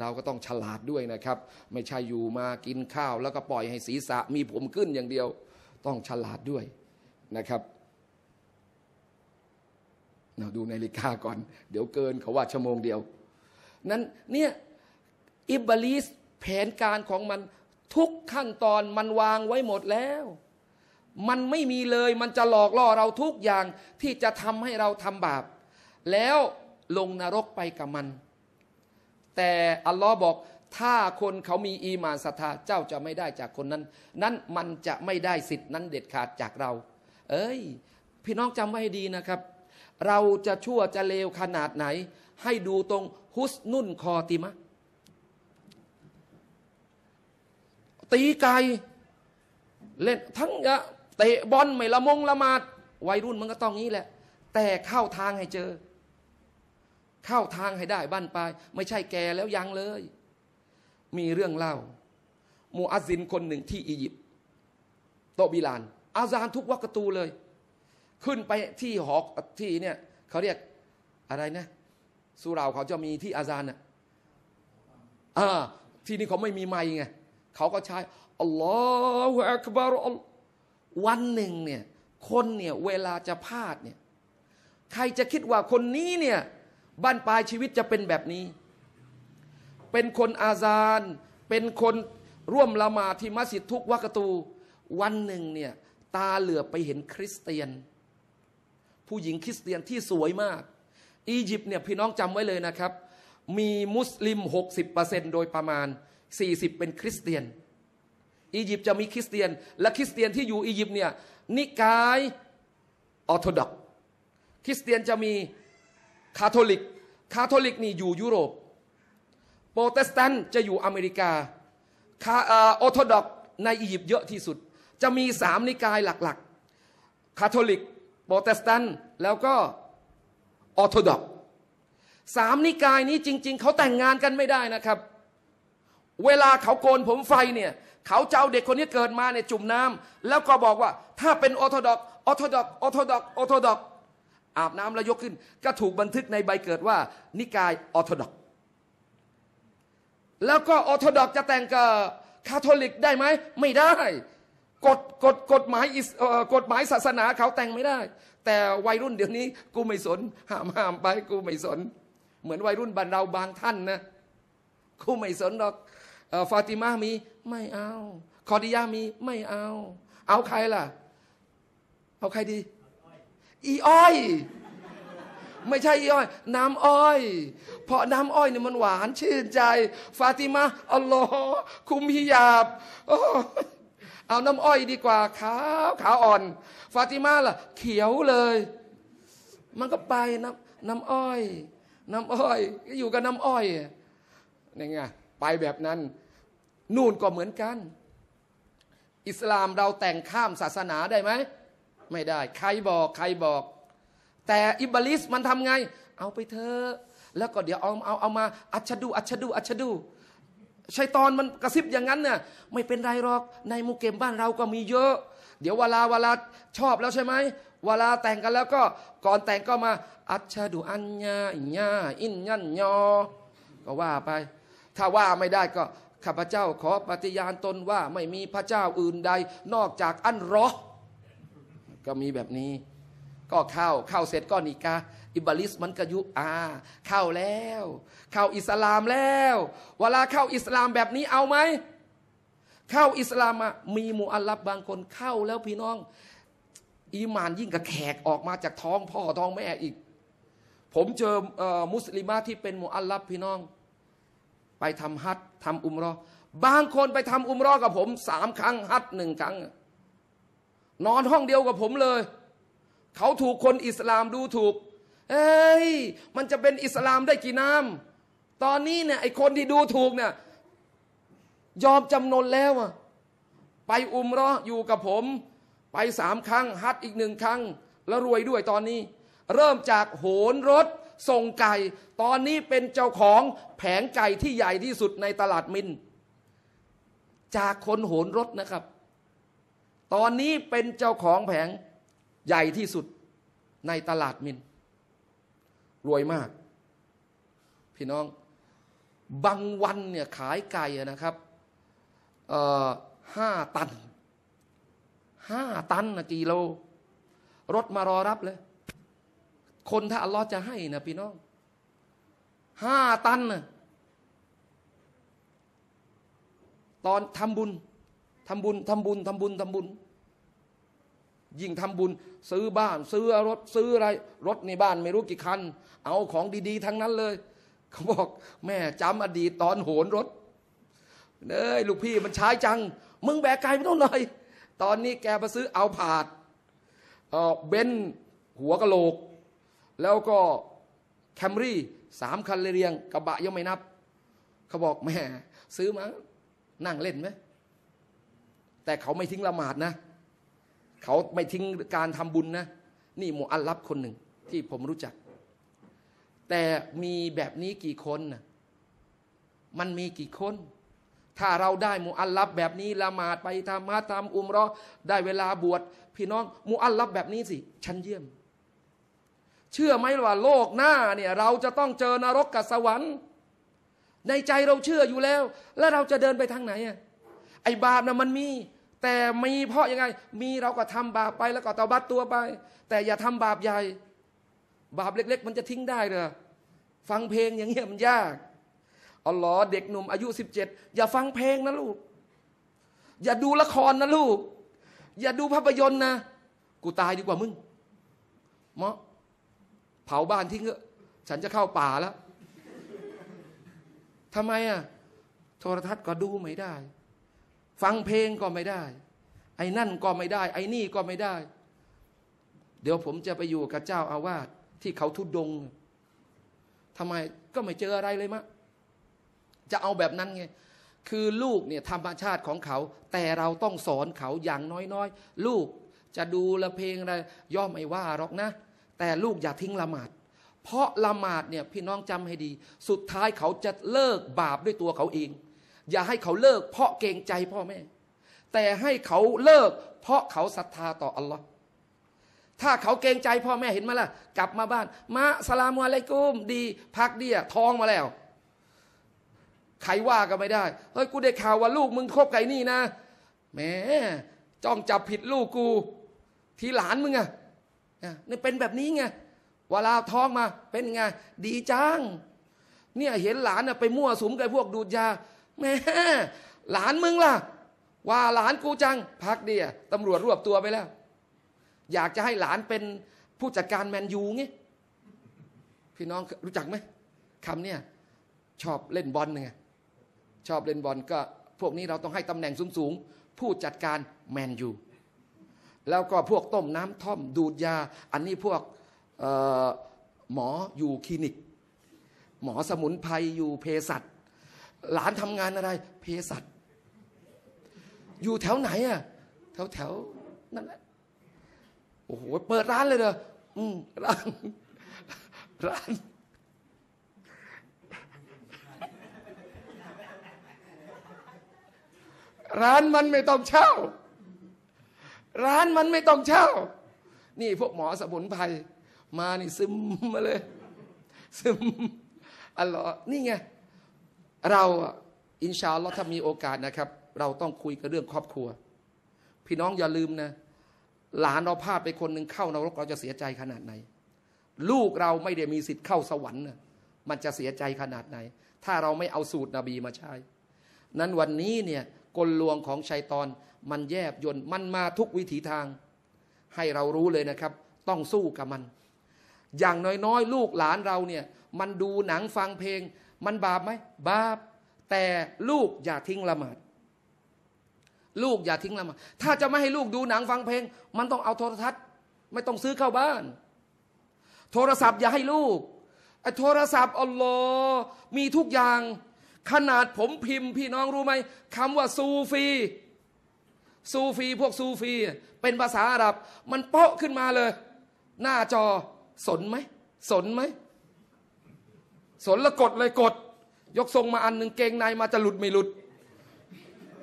เราก็ต้องฉลาดด้วยนะครับ ไม่ใช่อยู่มากินข้าวแล้วก็ปล่อยให้ศีรษะมีผมขึ้นอย่างเดียว ต้องฉลาดด้วยนะครับ เราดูนาฬิกาก่อน เดี๋ยวเกินเขาว่าชั่วโมงเดียวนั้นเนี่ยอิบลิสแผนการของมันทุกขั้นตอนมันวางไว้หมดแล้ว มันไม่มีเลย มันจะหลอกล่อเราทุกอย่าง ที่จะทำให้เราทำบาปแล้วลงนรกไปกับมัน แต่อัลลอฮ์บอกถ้าคนเขามีอีมานศรัทธาเจ้าจะไม่ได้จากคนนั้นนั้นมันจะไม่ได้สิทธินั้นเด็ดขาดจากเรา เอ้ย พี่น้องจำไว้ให้ดีนะครับ เราจะชั่วจะเลวขนาดไหน ให้ดูตรงฮุสนุ่นคอติมะตีไก่เล่นทั้งเตะบอลไม่ละมงละมาดวัยรุ่นมันก็ต้องงี้แหละ แต่เข้าทางให้เจอ เข้าทางให้ได้ บ้านปลายไม่ใช่แกแล้วยังเลย มีเรื่องเล่า มูอัซินคนหนึ่งที่อียิปต์โตบิลาน อาซานทุกวักตูเลย ขึ้นไปที่หอกที่เนี่ยเขาเรียกอะไรนะสุราเขาจะมีที่อาซานอ่ะที่นี่เขาไม่มีไม้ไงเขาก็ใช้อัลลอฮฺอักบารวันหนึ่งเนี่ยคนเนี่ยเวลาจะพลาดเนี่ยใครจะคิดว่าคนนี้เนี่ยบ้านปลายชีวิตจะเป็นแบบนี้ เป็นคนอาซาน เป็นคนร่วมละมาที่มัสยิดทุกวักตู วันหนึ่งเนี่ยตาเหลือไปเห็นคริสเตียน ผู้หญิงคริสเตียนที่สวยมาก อียิปต์เนี่ยพี่น้องจำไว้เลยนะครับ มีมุสลิม 60%โดยประมาณ40 เป็นคริสเตียน อียิปต์จะมีคริสเตียน และคริสเตียนที่อยู่อียิปต์เนี่ยนิกายออร์โธดอกคริสเตียนจะมีคาทอลิก คาทอลิกนี่อยู่ยุโรป โปรเตสแตนต์จะอยู่อเมริกาาออร์โธดอกในอียิปต์เยอะที่สุด จะมีสามนิกายหลัก ๆ คาทอลิก โปรเตสแตนต์ แล้วก็ออร์โธดอกสามนิกายนี้จริง ๆเขาแต่งงานกันไม่ได้นะครับเวลาเขาโกนผมไฟเนี่ย เขาจะเอาเด็กคนนี้เกิดมาเนี่ยจุ่มน้ำ แล้วก็บอกว่าถ้าเป็นออโทดอกออโทดอกออโทดอกออโทดอกอาบน้ำแล้วยกขึ้น ก็ถูกบันทึกในใบเกิดว่านิกายออโทดอกแล้วก็ออโทดอกจะแต่งกับ คาทอลิกได้ไหมไม่ได้ กฎกฎกฎหมายกฎหมายศาสนา เขาแต่งไม่ได้ แต่วัยรุ่นเดี๋ยวนี้ กูไม่สนห้ามห้ามไปกูไม่สน เหมือนวัยรุ่นบ้านเราบางท่านนะกูไม่สนหรอกฟาติมามี ไม่เอา คอดิยามี ไม่เอา เอาใครล่ะ เอาใครดี อีอ้อย ไม่ใช่อีอ้อย น้ำอ้อย เพราะน้ำอ้อยเนี่ยมันหวานชื่นใจ ฟาติมาอัลลอฮ์คุมฮิยาบ เอาน้ำอ้อยดีกว่า ขาว ขาวอ่อน ฟาติมาล่ะ เขียวเลย มันก็ไป น้ำน้ำอ้อย น้ำอ้อย อยู่กับน้ำอ้อยนี่ไงไปแบบนั้นนู่นก็เหมือนกัน อิสลามเราแต่งข้ามศาสนาได้ไหมไม่ได้ ใครบอกใครบอก แต่อิบลิสมันทำไง เอาไปเถอะ แล้วก็เดี๋ยวเอาเอาเอามา อัชดู อัชดูอัชดูชัยตอนมันกระซิบอย่างนั้นเนี่ยไม่เป็นไรหรอกในมุเกมบ้านเราก็มีเยอะ เดี๋ยวเวลาเวลาชอบแล้วใช่ไหมเวลาแต่งกันแล้วก็ก่อนแต่งก็มา อัชดูอัญญาอิญญาอินยันยอก็ว่าไปถ้าว่าไม่ได้ก็ข้าพเจ้าขอปฏิญาณตนว่าไม่มีพระเจ้าอื่นใดนอกจากอันรอก็มีแบบนี้ ก็เข้าเข้าเสร็จก็นิกาอิบลิสมันก็ยุอาเข้าแล้ว เข้าอิสลามแล้ว เวลาเข้าอิสลามแบบนี้เอาไหม เข้าอิสลามมีมูอัลลับบางคนเข้าแล้วพี่น้อง อีมานยิ่งกับแขกออกมาจากท้องพ่อท้องแม่อีก ผมเจอมุสลิมาที่เป็นมูอัลลับพี่น้องไปทำฮัททำอุมรอบางคนไปทำอุมรอกับผมสามครั้งฮัทหนึ่งครั้ง นอนห้องเดียวกับผมเลย เขาถูกคนอิสลามดูถูก เอ้ยมันจะเป็นอิสลามได้กี่น้ำตอนนี้เนี่ยไอคนที่ดูถูกเนี่ยยอมจำนนแล้วอะไปอุมรออยู่กับผม ไปสามครั้งฮัทอีกหนึ่งครั้ง แล้วรวยด้วยตอนนี้ เริ่มจากโหนรถส่งไก่ตอนนี้เป็นเจ้าของแผงไก่ที่ใหญ่ที่สุดในตลาดมินจากคนโหนรถนะครับ ตอนนี้เป็นเจ้าของแผงใหญ่ที่สุดในตลาดมิน รวยมาก พี่น้อง บางวันเนี่ยขายไก่นะครับห้าตันห้าตันนะกี่โล รถมารอรับเลยคนถ้าอัลลอฮ์จะให้นะพี่น้องห้าตันนะตอนทำบุญทำบุญทำบุญทำบุญทำบุญ ยิ่งทำบุญ ซื้อบ้าน ซื้อรถซื้ออะไรรถในบ้านไม่รู้กี่คันเอาของดี ๆ ทั้งนั้นเลย เขาบอก แม่จำอดีต ตอนโหนรถเอ้ยลูกพี่มันใช้จังมึงแบกไกลไม่ต้องเลยตอนนี้แกมาซื้อเอาผาดเบนหัวกะโหลกแล้วก็แคมรี่สามคันเลยเรียง กระบะยังไม่นับเขาบอกแม่ ซื้อมั้งนั่งเล่นไหมแต่เขาไม่ทิ้งละหมาดนะ เขาไม่ทิ้งการทำบุญนะ นี่หมูอัลลับคนหนึ่งที่ผมรู้จัก แต่มีแบบนี้กี่คนนะมันมีกี่คนถ้าเราได้มูอัลลับแบบนี้ละหมาดไปทำมาตามอุมรอได้เวลาบวช พี่น้องมูอัลลับแบบนี้สิชั้นเยี่ยมเชื่อไหมว่าโลกหน้าเนี่ย เราจะต้องเจอนรกกับสวรรค์ ในใจเราเชื่ออยู่แล้ว แล้วเราจะเดินไปทางไหนอ่ะไอ้บาปนะมันมี แต่มีเพราะยังไง มีเราก็ทำบาปไปแล้วก็ตบัดตัวไป แต่อย่าทำบาปใหญ่ บาปเล็ก ๆ มันจะทิ้งได้เหรอ ฟังเพลงอย่างเงี้ยมันยากอ๋อหรอเด็กหนุ่มอายุ17อย่าฟังเพลงนะลูก อย่าดูละครนะลูก อย่าดูภาพยนตร์นะกูตายดีกว่ามึงเมาะเผาบ้านทิ้งเอฉันจะเข้าป่าแล้วทำไมอ่ะโทรทัศน์ก็ดูไม่ได้ ฟังเพลงก็ไม่ได้ ไอ้นั่นก็ไม่ได้ ไอ้นี่ก็ไม่ได้ เดี๋ยวผมจะไปอยู่กับเจ้าอาวาส ที่เขาทุดดงทำไมก็ไม่เจออะไรเลยมะ จะเอาแบบนั้นไงคือลูกเนี่ยธรรมชาติของเขา แต่เราต้องสอนเขาอย่างน้อยๆ ลูกจะดูละเพลงอะไร ย่อมไม่ว่าหรอกนะแต่ลูกอย่าทิ้งละหมาด เพราะละหมาดเนี่ยพี่น้องจำให้ดี สุดท้ายเขาจะเลิกบาปด้วยตัวเขาเอง อย่าให้เขาเลิกเพราะเกรงใจพ่อแม่ แต่ให้เขาเลิก เพราะเขาศรัทธาต่ออัลลอฮ์ถ้าเขาเกรงใจพ่อแม่เห็นไหมล่ะ กลับมาบ้านมาสลามวอะลัยกุมดีพักเดียท้องมาแล้ว ใครว่าก็ไม่ได้เฮ้ยกูได้ข่าวว่าลูกมึงคบไก่นี่นะ แหมจ้องจับผิดลูกกูที่หลานมึงอะเนี่ยเป็นแบบนี้ไงเวลาท้องมาเป็นไงดีจังเนี่ยเห็นหลานไปมั่วสุมกับพวกดูดยาแม่หลานมึงล่ะ ว่าหลานกูจัง พักเดียตำรวจรวบตัวไปแล้ว อยากจะให้หลานเป็นผู้จัดการแมนยูงี้พี่น้องรู้จักไหมคำเนี่ยชอบเล่นบอลไงชอบเล่นบอลก็ พวกนี้เราต้องให้ตำแหน่งสูงๆผู้จัดการแมนยูแล้วก็พวกต้มน้ำท่อมดูดยา อันนี้พวกหมออยู่คลินิก หมอสมุนไพรอยู่เภสัชหลานทำงานอะไรเภสัชอยู่แถวไหนอ่ะ แถวแถวนั่นแหละ โอ้โห เปิดร้านเลยเด้ออืมร้าน ร้าน ร้านมันไม่ต้องเช่าร้านมันไม่ต้องเช่า นี่พวกหมอสมุนไพรมานี่ซึมมาเลยซึมอัลลอฮ์นี่ไงเราอินชาอัลลอฮ์ถ้ามีโอกาสนะครับ เราต้องคุยกับเรื่องครอบครัว พี่น้องอย่าลืมนะหลานเราพลาดไปคนหนึ่งเข้านรกเราจะเสียใจขนาดไหน ลูกเราไม่ได้มีสิทธิ์เข้าสวรรค์นะมันจะเสียใจขนาดไหน ถ้าเราไม่เอาสูตรนบีมาใช้ นั้นวันนี้เนี่ยกลลวงของชัยตอนมันแยบยนต์มันมาทุกวิถีทาง ให้เรารู้เลยนะครับ ต้องสู้กับมัน อย่างน้อยๆ ลูกหลานเราเนี่ยมันดูหนังฟังเพลง มันบาปไหมบาปแต่ลูกอย่าทิ้งละหมาดลูกอย่าทิ้งละหมาดถ้าจะไม่ให้ลูกดูหนังฟังเพลง มันต้องเอาโทรทัศน์ไม่ต้องซื้อเข้าบ้าน โทรศัพท์อย่าให้ลูกไอ้โทรศัพท์อัลลอฮ์มีทุกอย่างขนาดผมพิมพ์ พี่น้องรู้ไหมคำว่าซูฟีซูฟีพวกซูฟี เป็นภาษาอาหรับมันเปาะขึ้นมาเลย หน้าจอ สนไหม สนไหมสนละกดเลยกด ยกทรงมาอันหนึ่งเกงใน มาจะหลุดไม่หลุด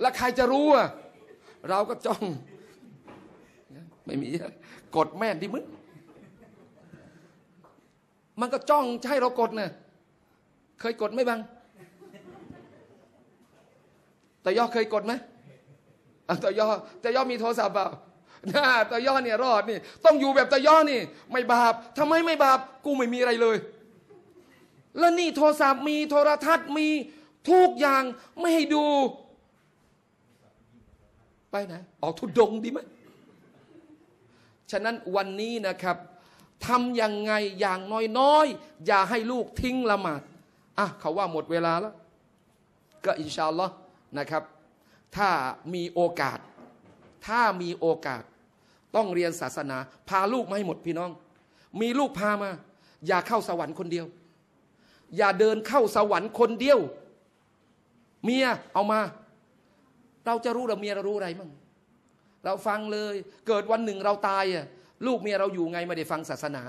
แล้วใครจะรู้อ่ะเราก็จ้อง ไม่มี กดแม่นที่มึงมันก็จ้องจะให้เรากดเนี่ยเคยกดไหมบ้าง แต่ย่อเคยกดไหมอตย่อตยอมีโทรศัพท์เปล่าหน้าตยอเนี่ยรอดนี่ต้องอยู่แบบตยอนี่ไม่บาปทำไมไม่บาปกูไม่มีอะไรเลย แล้วนี่โทรศัพท์มีโทรทัศน์มีทุกอย่างไม่ให้ดู ไปไหน ออกทุดงดีไหมฉะนั้นวันนี้นะครับทำยังไงอย่างน้อยๆ อย่าให้ลูกทิ้งละหมาดอ่ะ เขาว่าหมดเวลาแล้ว ก็อินชาอัลลอฮ์นะครับถ้ามีโอกาส ถ้ามีโอกาส ต้องเรียนศาสนา พาลูกมาให้หมดพี่น้อง มีลูกพามา อย่าเข้าสวรรค์คนเดียว อย่าเดินเข้าสวรรค์คนเดียว เมียเอามา เราจะรู้เราเมียเรารู้อะไรมั่งเราฟังเลย เกิดวันหนึ่งเราตายอ่ะ ลูกเมียเราอยู่ไงไม่ได้ฟังศาสนา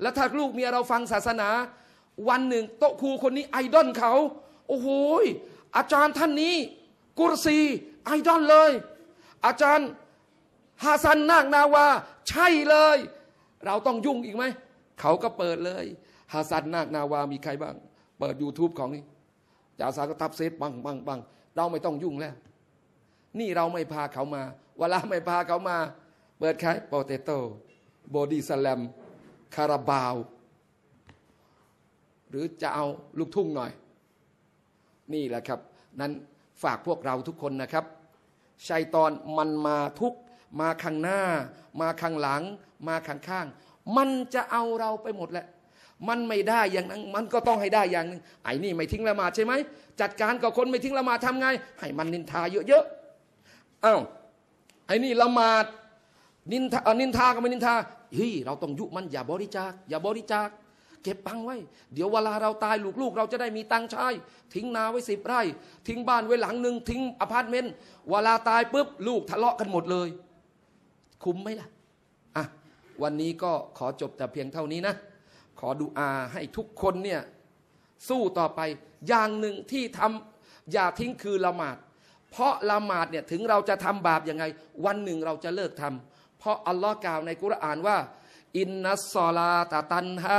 แล้วถ้าลูกเมียเราฟังศาสนา วันหนึ่งโต๊ะครูคนนี้ไอดอลเขาโอ้โหอาจารย์ท่านนี้กุรซีไอดอลเลย อาจารย์ฮาซันนาคนาวา ใช่เลย เราต้องยุ่งอีกไหม เขาก็เปิดเลยฮาซันนาคนาวามีใครบ้าง เปิด YouTube ของนี่จ่าสาก็ทับเซตบังบังบังเราไม่ต้องยุ่งแล้ว นี่เราไม่พาเขามาเวลาไม่พาเขามา เปิดใครโปเตโต้บอดี้สแลมคาราบาว หรือจะเอาลูกทุ่งหน่อย นี่แหละครับนั้นฝากพวกเราทุกคนนะครับชัยตอนมันมาทุก มาข้างหน้า มาข้างหลัง มาข้าง ข้าง มันจะเอาเราไปหมดแหละมันไม่ได้อย่างนั้น มันก็ต้องให้ได้อย่างนึงไอ้นี่ไม่ทิ้งละหมาดใช่ไหมจัดการกับคนไม่ทิ้งละหมาดทำไง ให้มันนินทาเยอะๆอ้าวไอ้นี่ละหมาดนินทานินทาก็ไม่นินทาเฮ้ยเราต้องยุมันอย่าบริจาค อย่าบริจาคเก็บตังไว้ เดี๋ยวเวลาเราตายลูกๆเราจะได้มีตังใช้ทิ้งนาไว้สิบไร่ ทิ้งบ้านไว้หลังหนึ่งทิ้งอพาร์ตเมนต์เวลาตายปุ๊บลูก ทะเลาะกันหมดเลย คุ้มไหมล่ะ อ่ะ วันนี้ก็ขอจบแต่เพียงเท่านี้นะ ขอดูอาให้ทุกคนเนี่ยสู้ต่อไปอย่างหนึ่งที่ทำอย่าทิ้งคือละหมาดเพราะละหมาดเนี่ยถึงเราจะทำบาปยังไง วันหนึ่งเราจะเลิกทำเพราะอัลลอฮ์กล่าวในกุรอานว่าอินนัสซอลาตตันฮา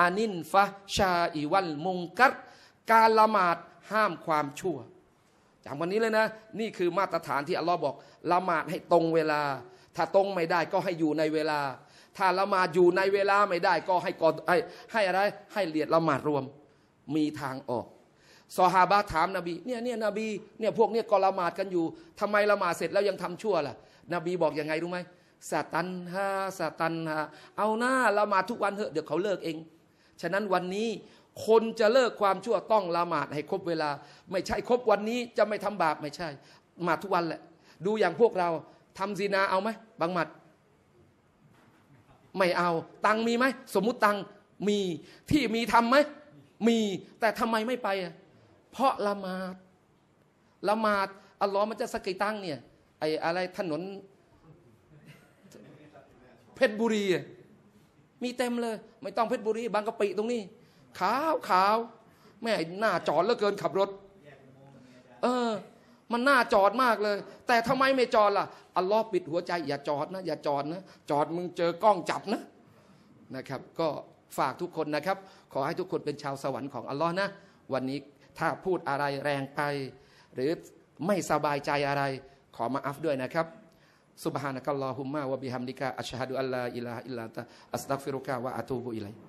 อานินฟะชาอิวันมุงกัตการละหมาดห้ามความชั่วจกวันนี้เลยนะ นี่คือมาตรฐานที่อัลลอฮ์บอก ละหมาดให้ตรงเวลา ถ้าตรงไม่ได้ก็ให้อยู่ในเวลา ถ้าละหมาดอยู่ในเวลาไม่ได้ก็ให้กอดให้อะไร ให้เลียดละหมาดรวมมีทางออกอฮาบะถามนบีเนี่ยเนี่ยนบีเนี่ยพวกเนี่ยก็ละหมาดกันอยู่ ทำไมละหมาดเสร็จแล้วยังทำชั่วล่ะนบีบอกยังไงรู้ไหมสตันฮาสตันฮาเอาหน้าละหมาดทุกวันเถอะเดี๋ยวเขาเลิกเองฉะนั้นวันนี้คนจะเลิกความชั่วต้องละหมาดให้ครบเวลา ไม่ใช่ครบวันนี้จะไม่ทำบาป ไม่ใช่ มาทุกวันแหละ ดูอย่างพวกเรา ทำซีนาเอาไหมบางหมัด ไม่เอา ตังมีไหม สมมุติตังมีที่มีทํำไหมมี แต่ทำไมไม่ไปอ่ะเพราะละหมาดละหมาดอัลลอฮ์มันจะสกิตังเนี่ยไอ้อะไรถนนเพชรบุรีมีเต็มเลย ไม่ต้องเพชรบุรีบางกะปิตรงนี้ขาวขาวแม่หน้าจอดเหลือเกินขับรถเออ มันหน้าจอดมากเลย แต่ทำไมไม่จอดล่ะอัลลอฮ์ปิดหัวใจอย่าจอดนะอย่าจอดนะ จอดมึงเจอกล้องจับนะนะครับ ก็ฝากทุกคนนะครับ ขอให้ทุกคนเป็นชาวสวรรค์ของอัลลอฮ์นะวันนี้ถ้าพูดอะไรแรงไป หรือไม่สบายใจอะไร ขอมาอัฟด้วยนะครับ Subhanakallahumma wa bihamdika asyhadu alla ilaha illa anta astaghfiruka wa atubu ilaik.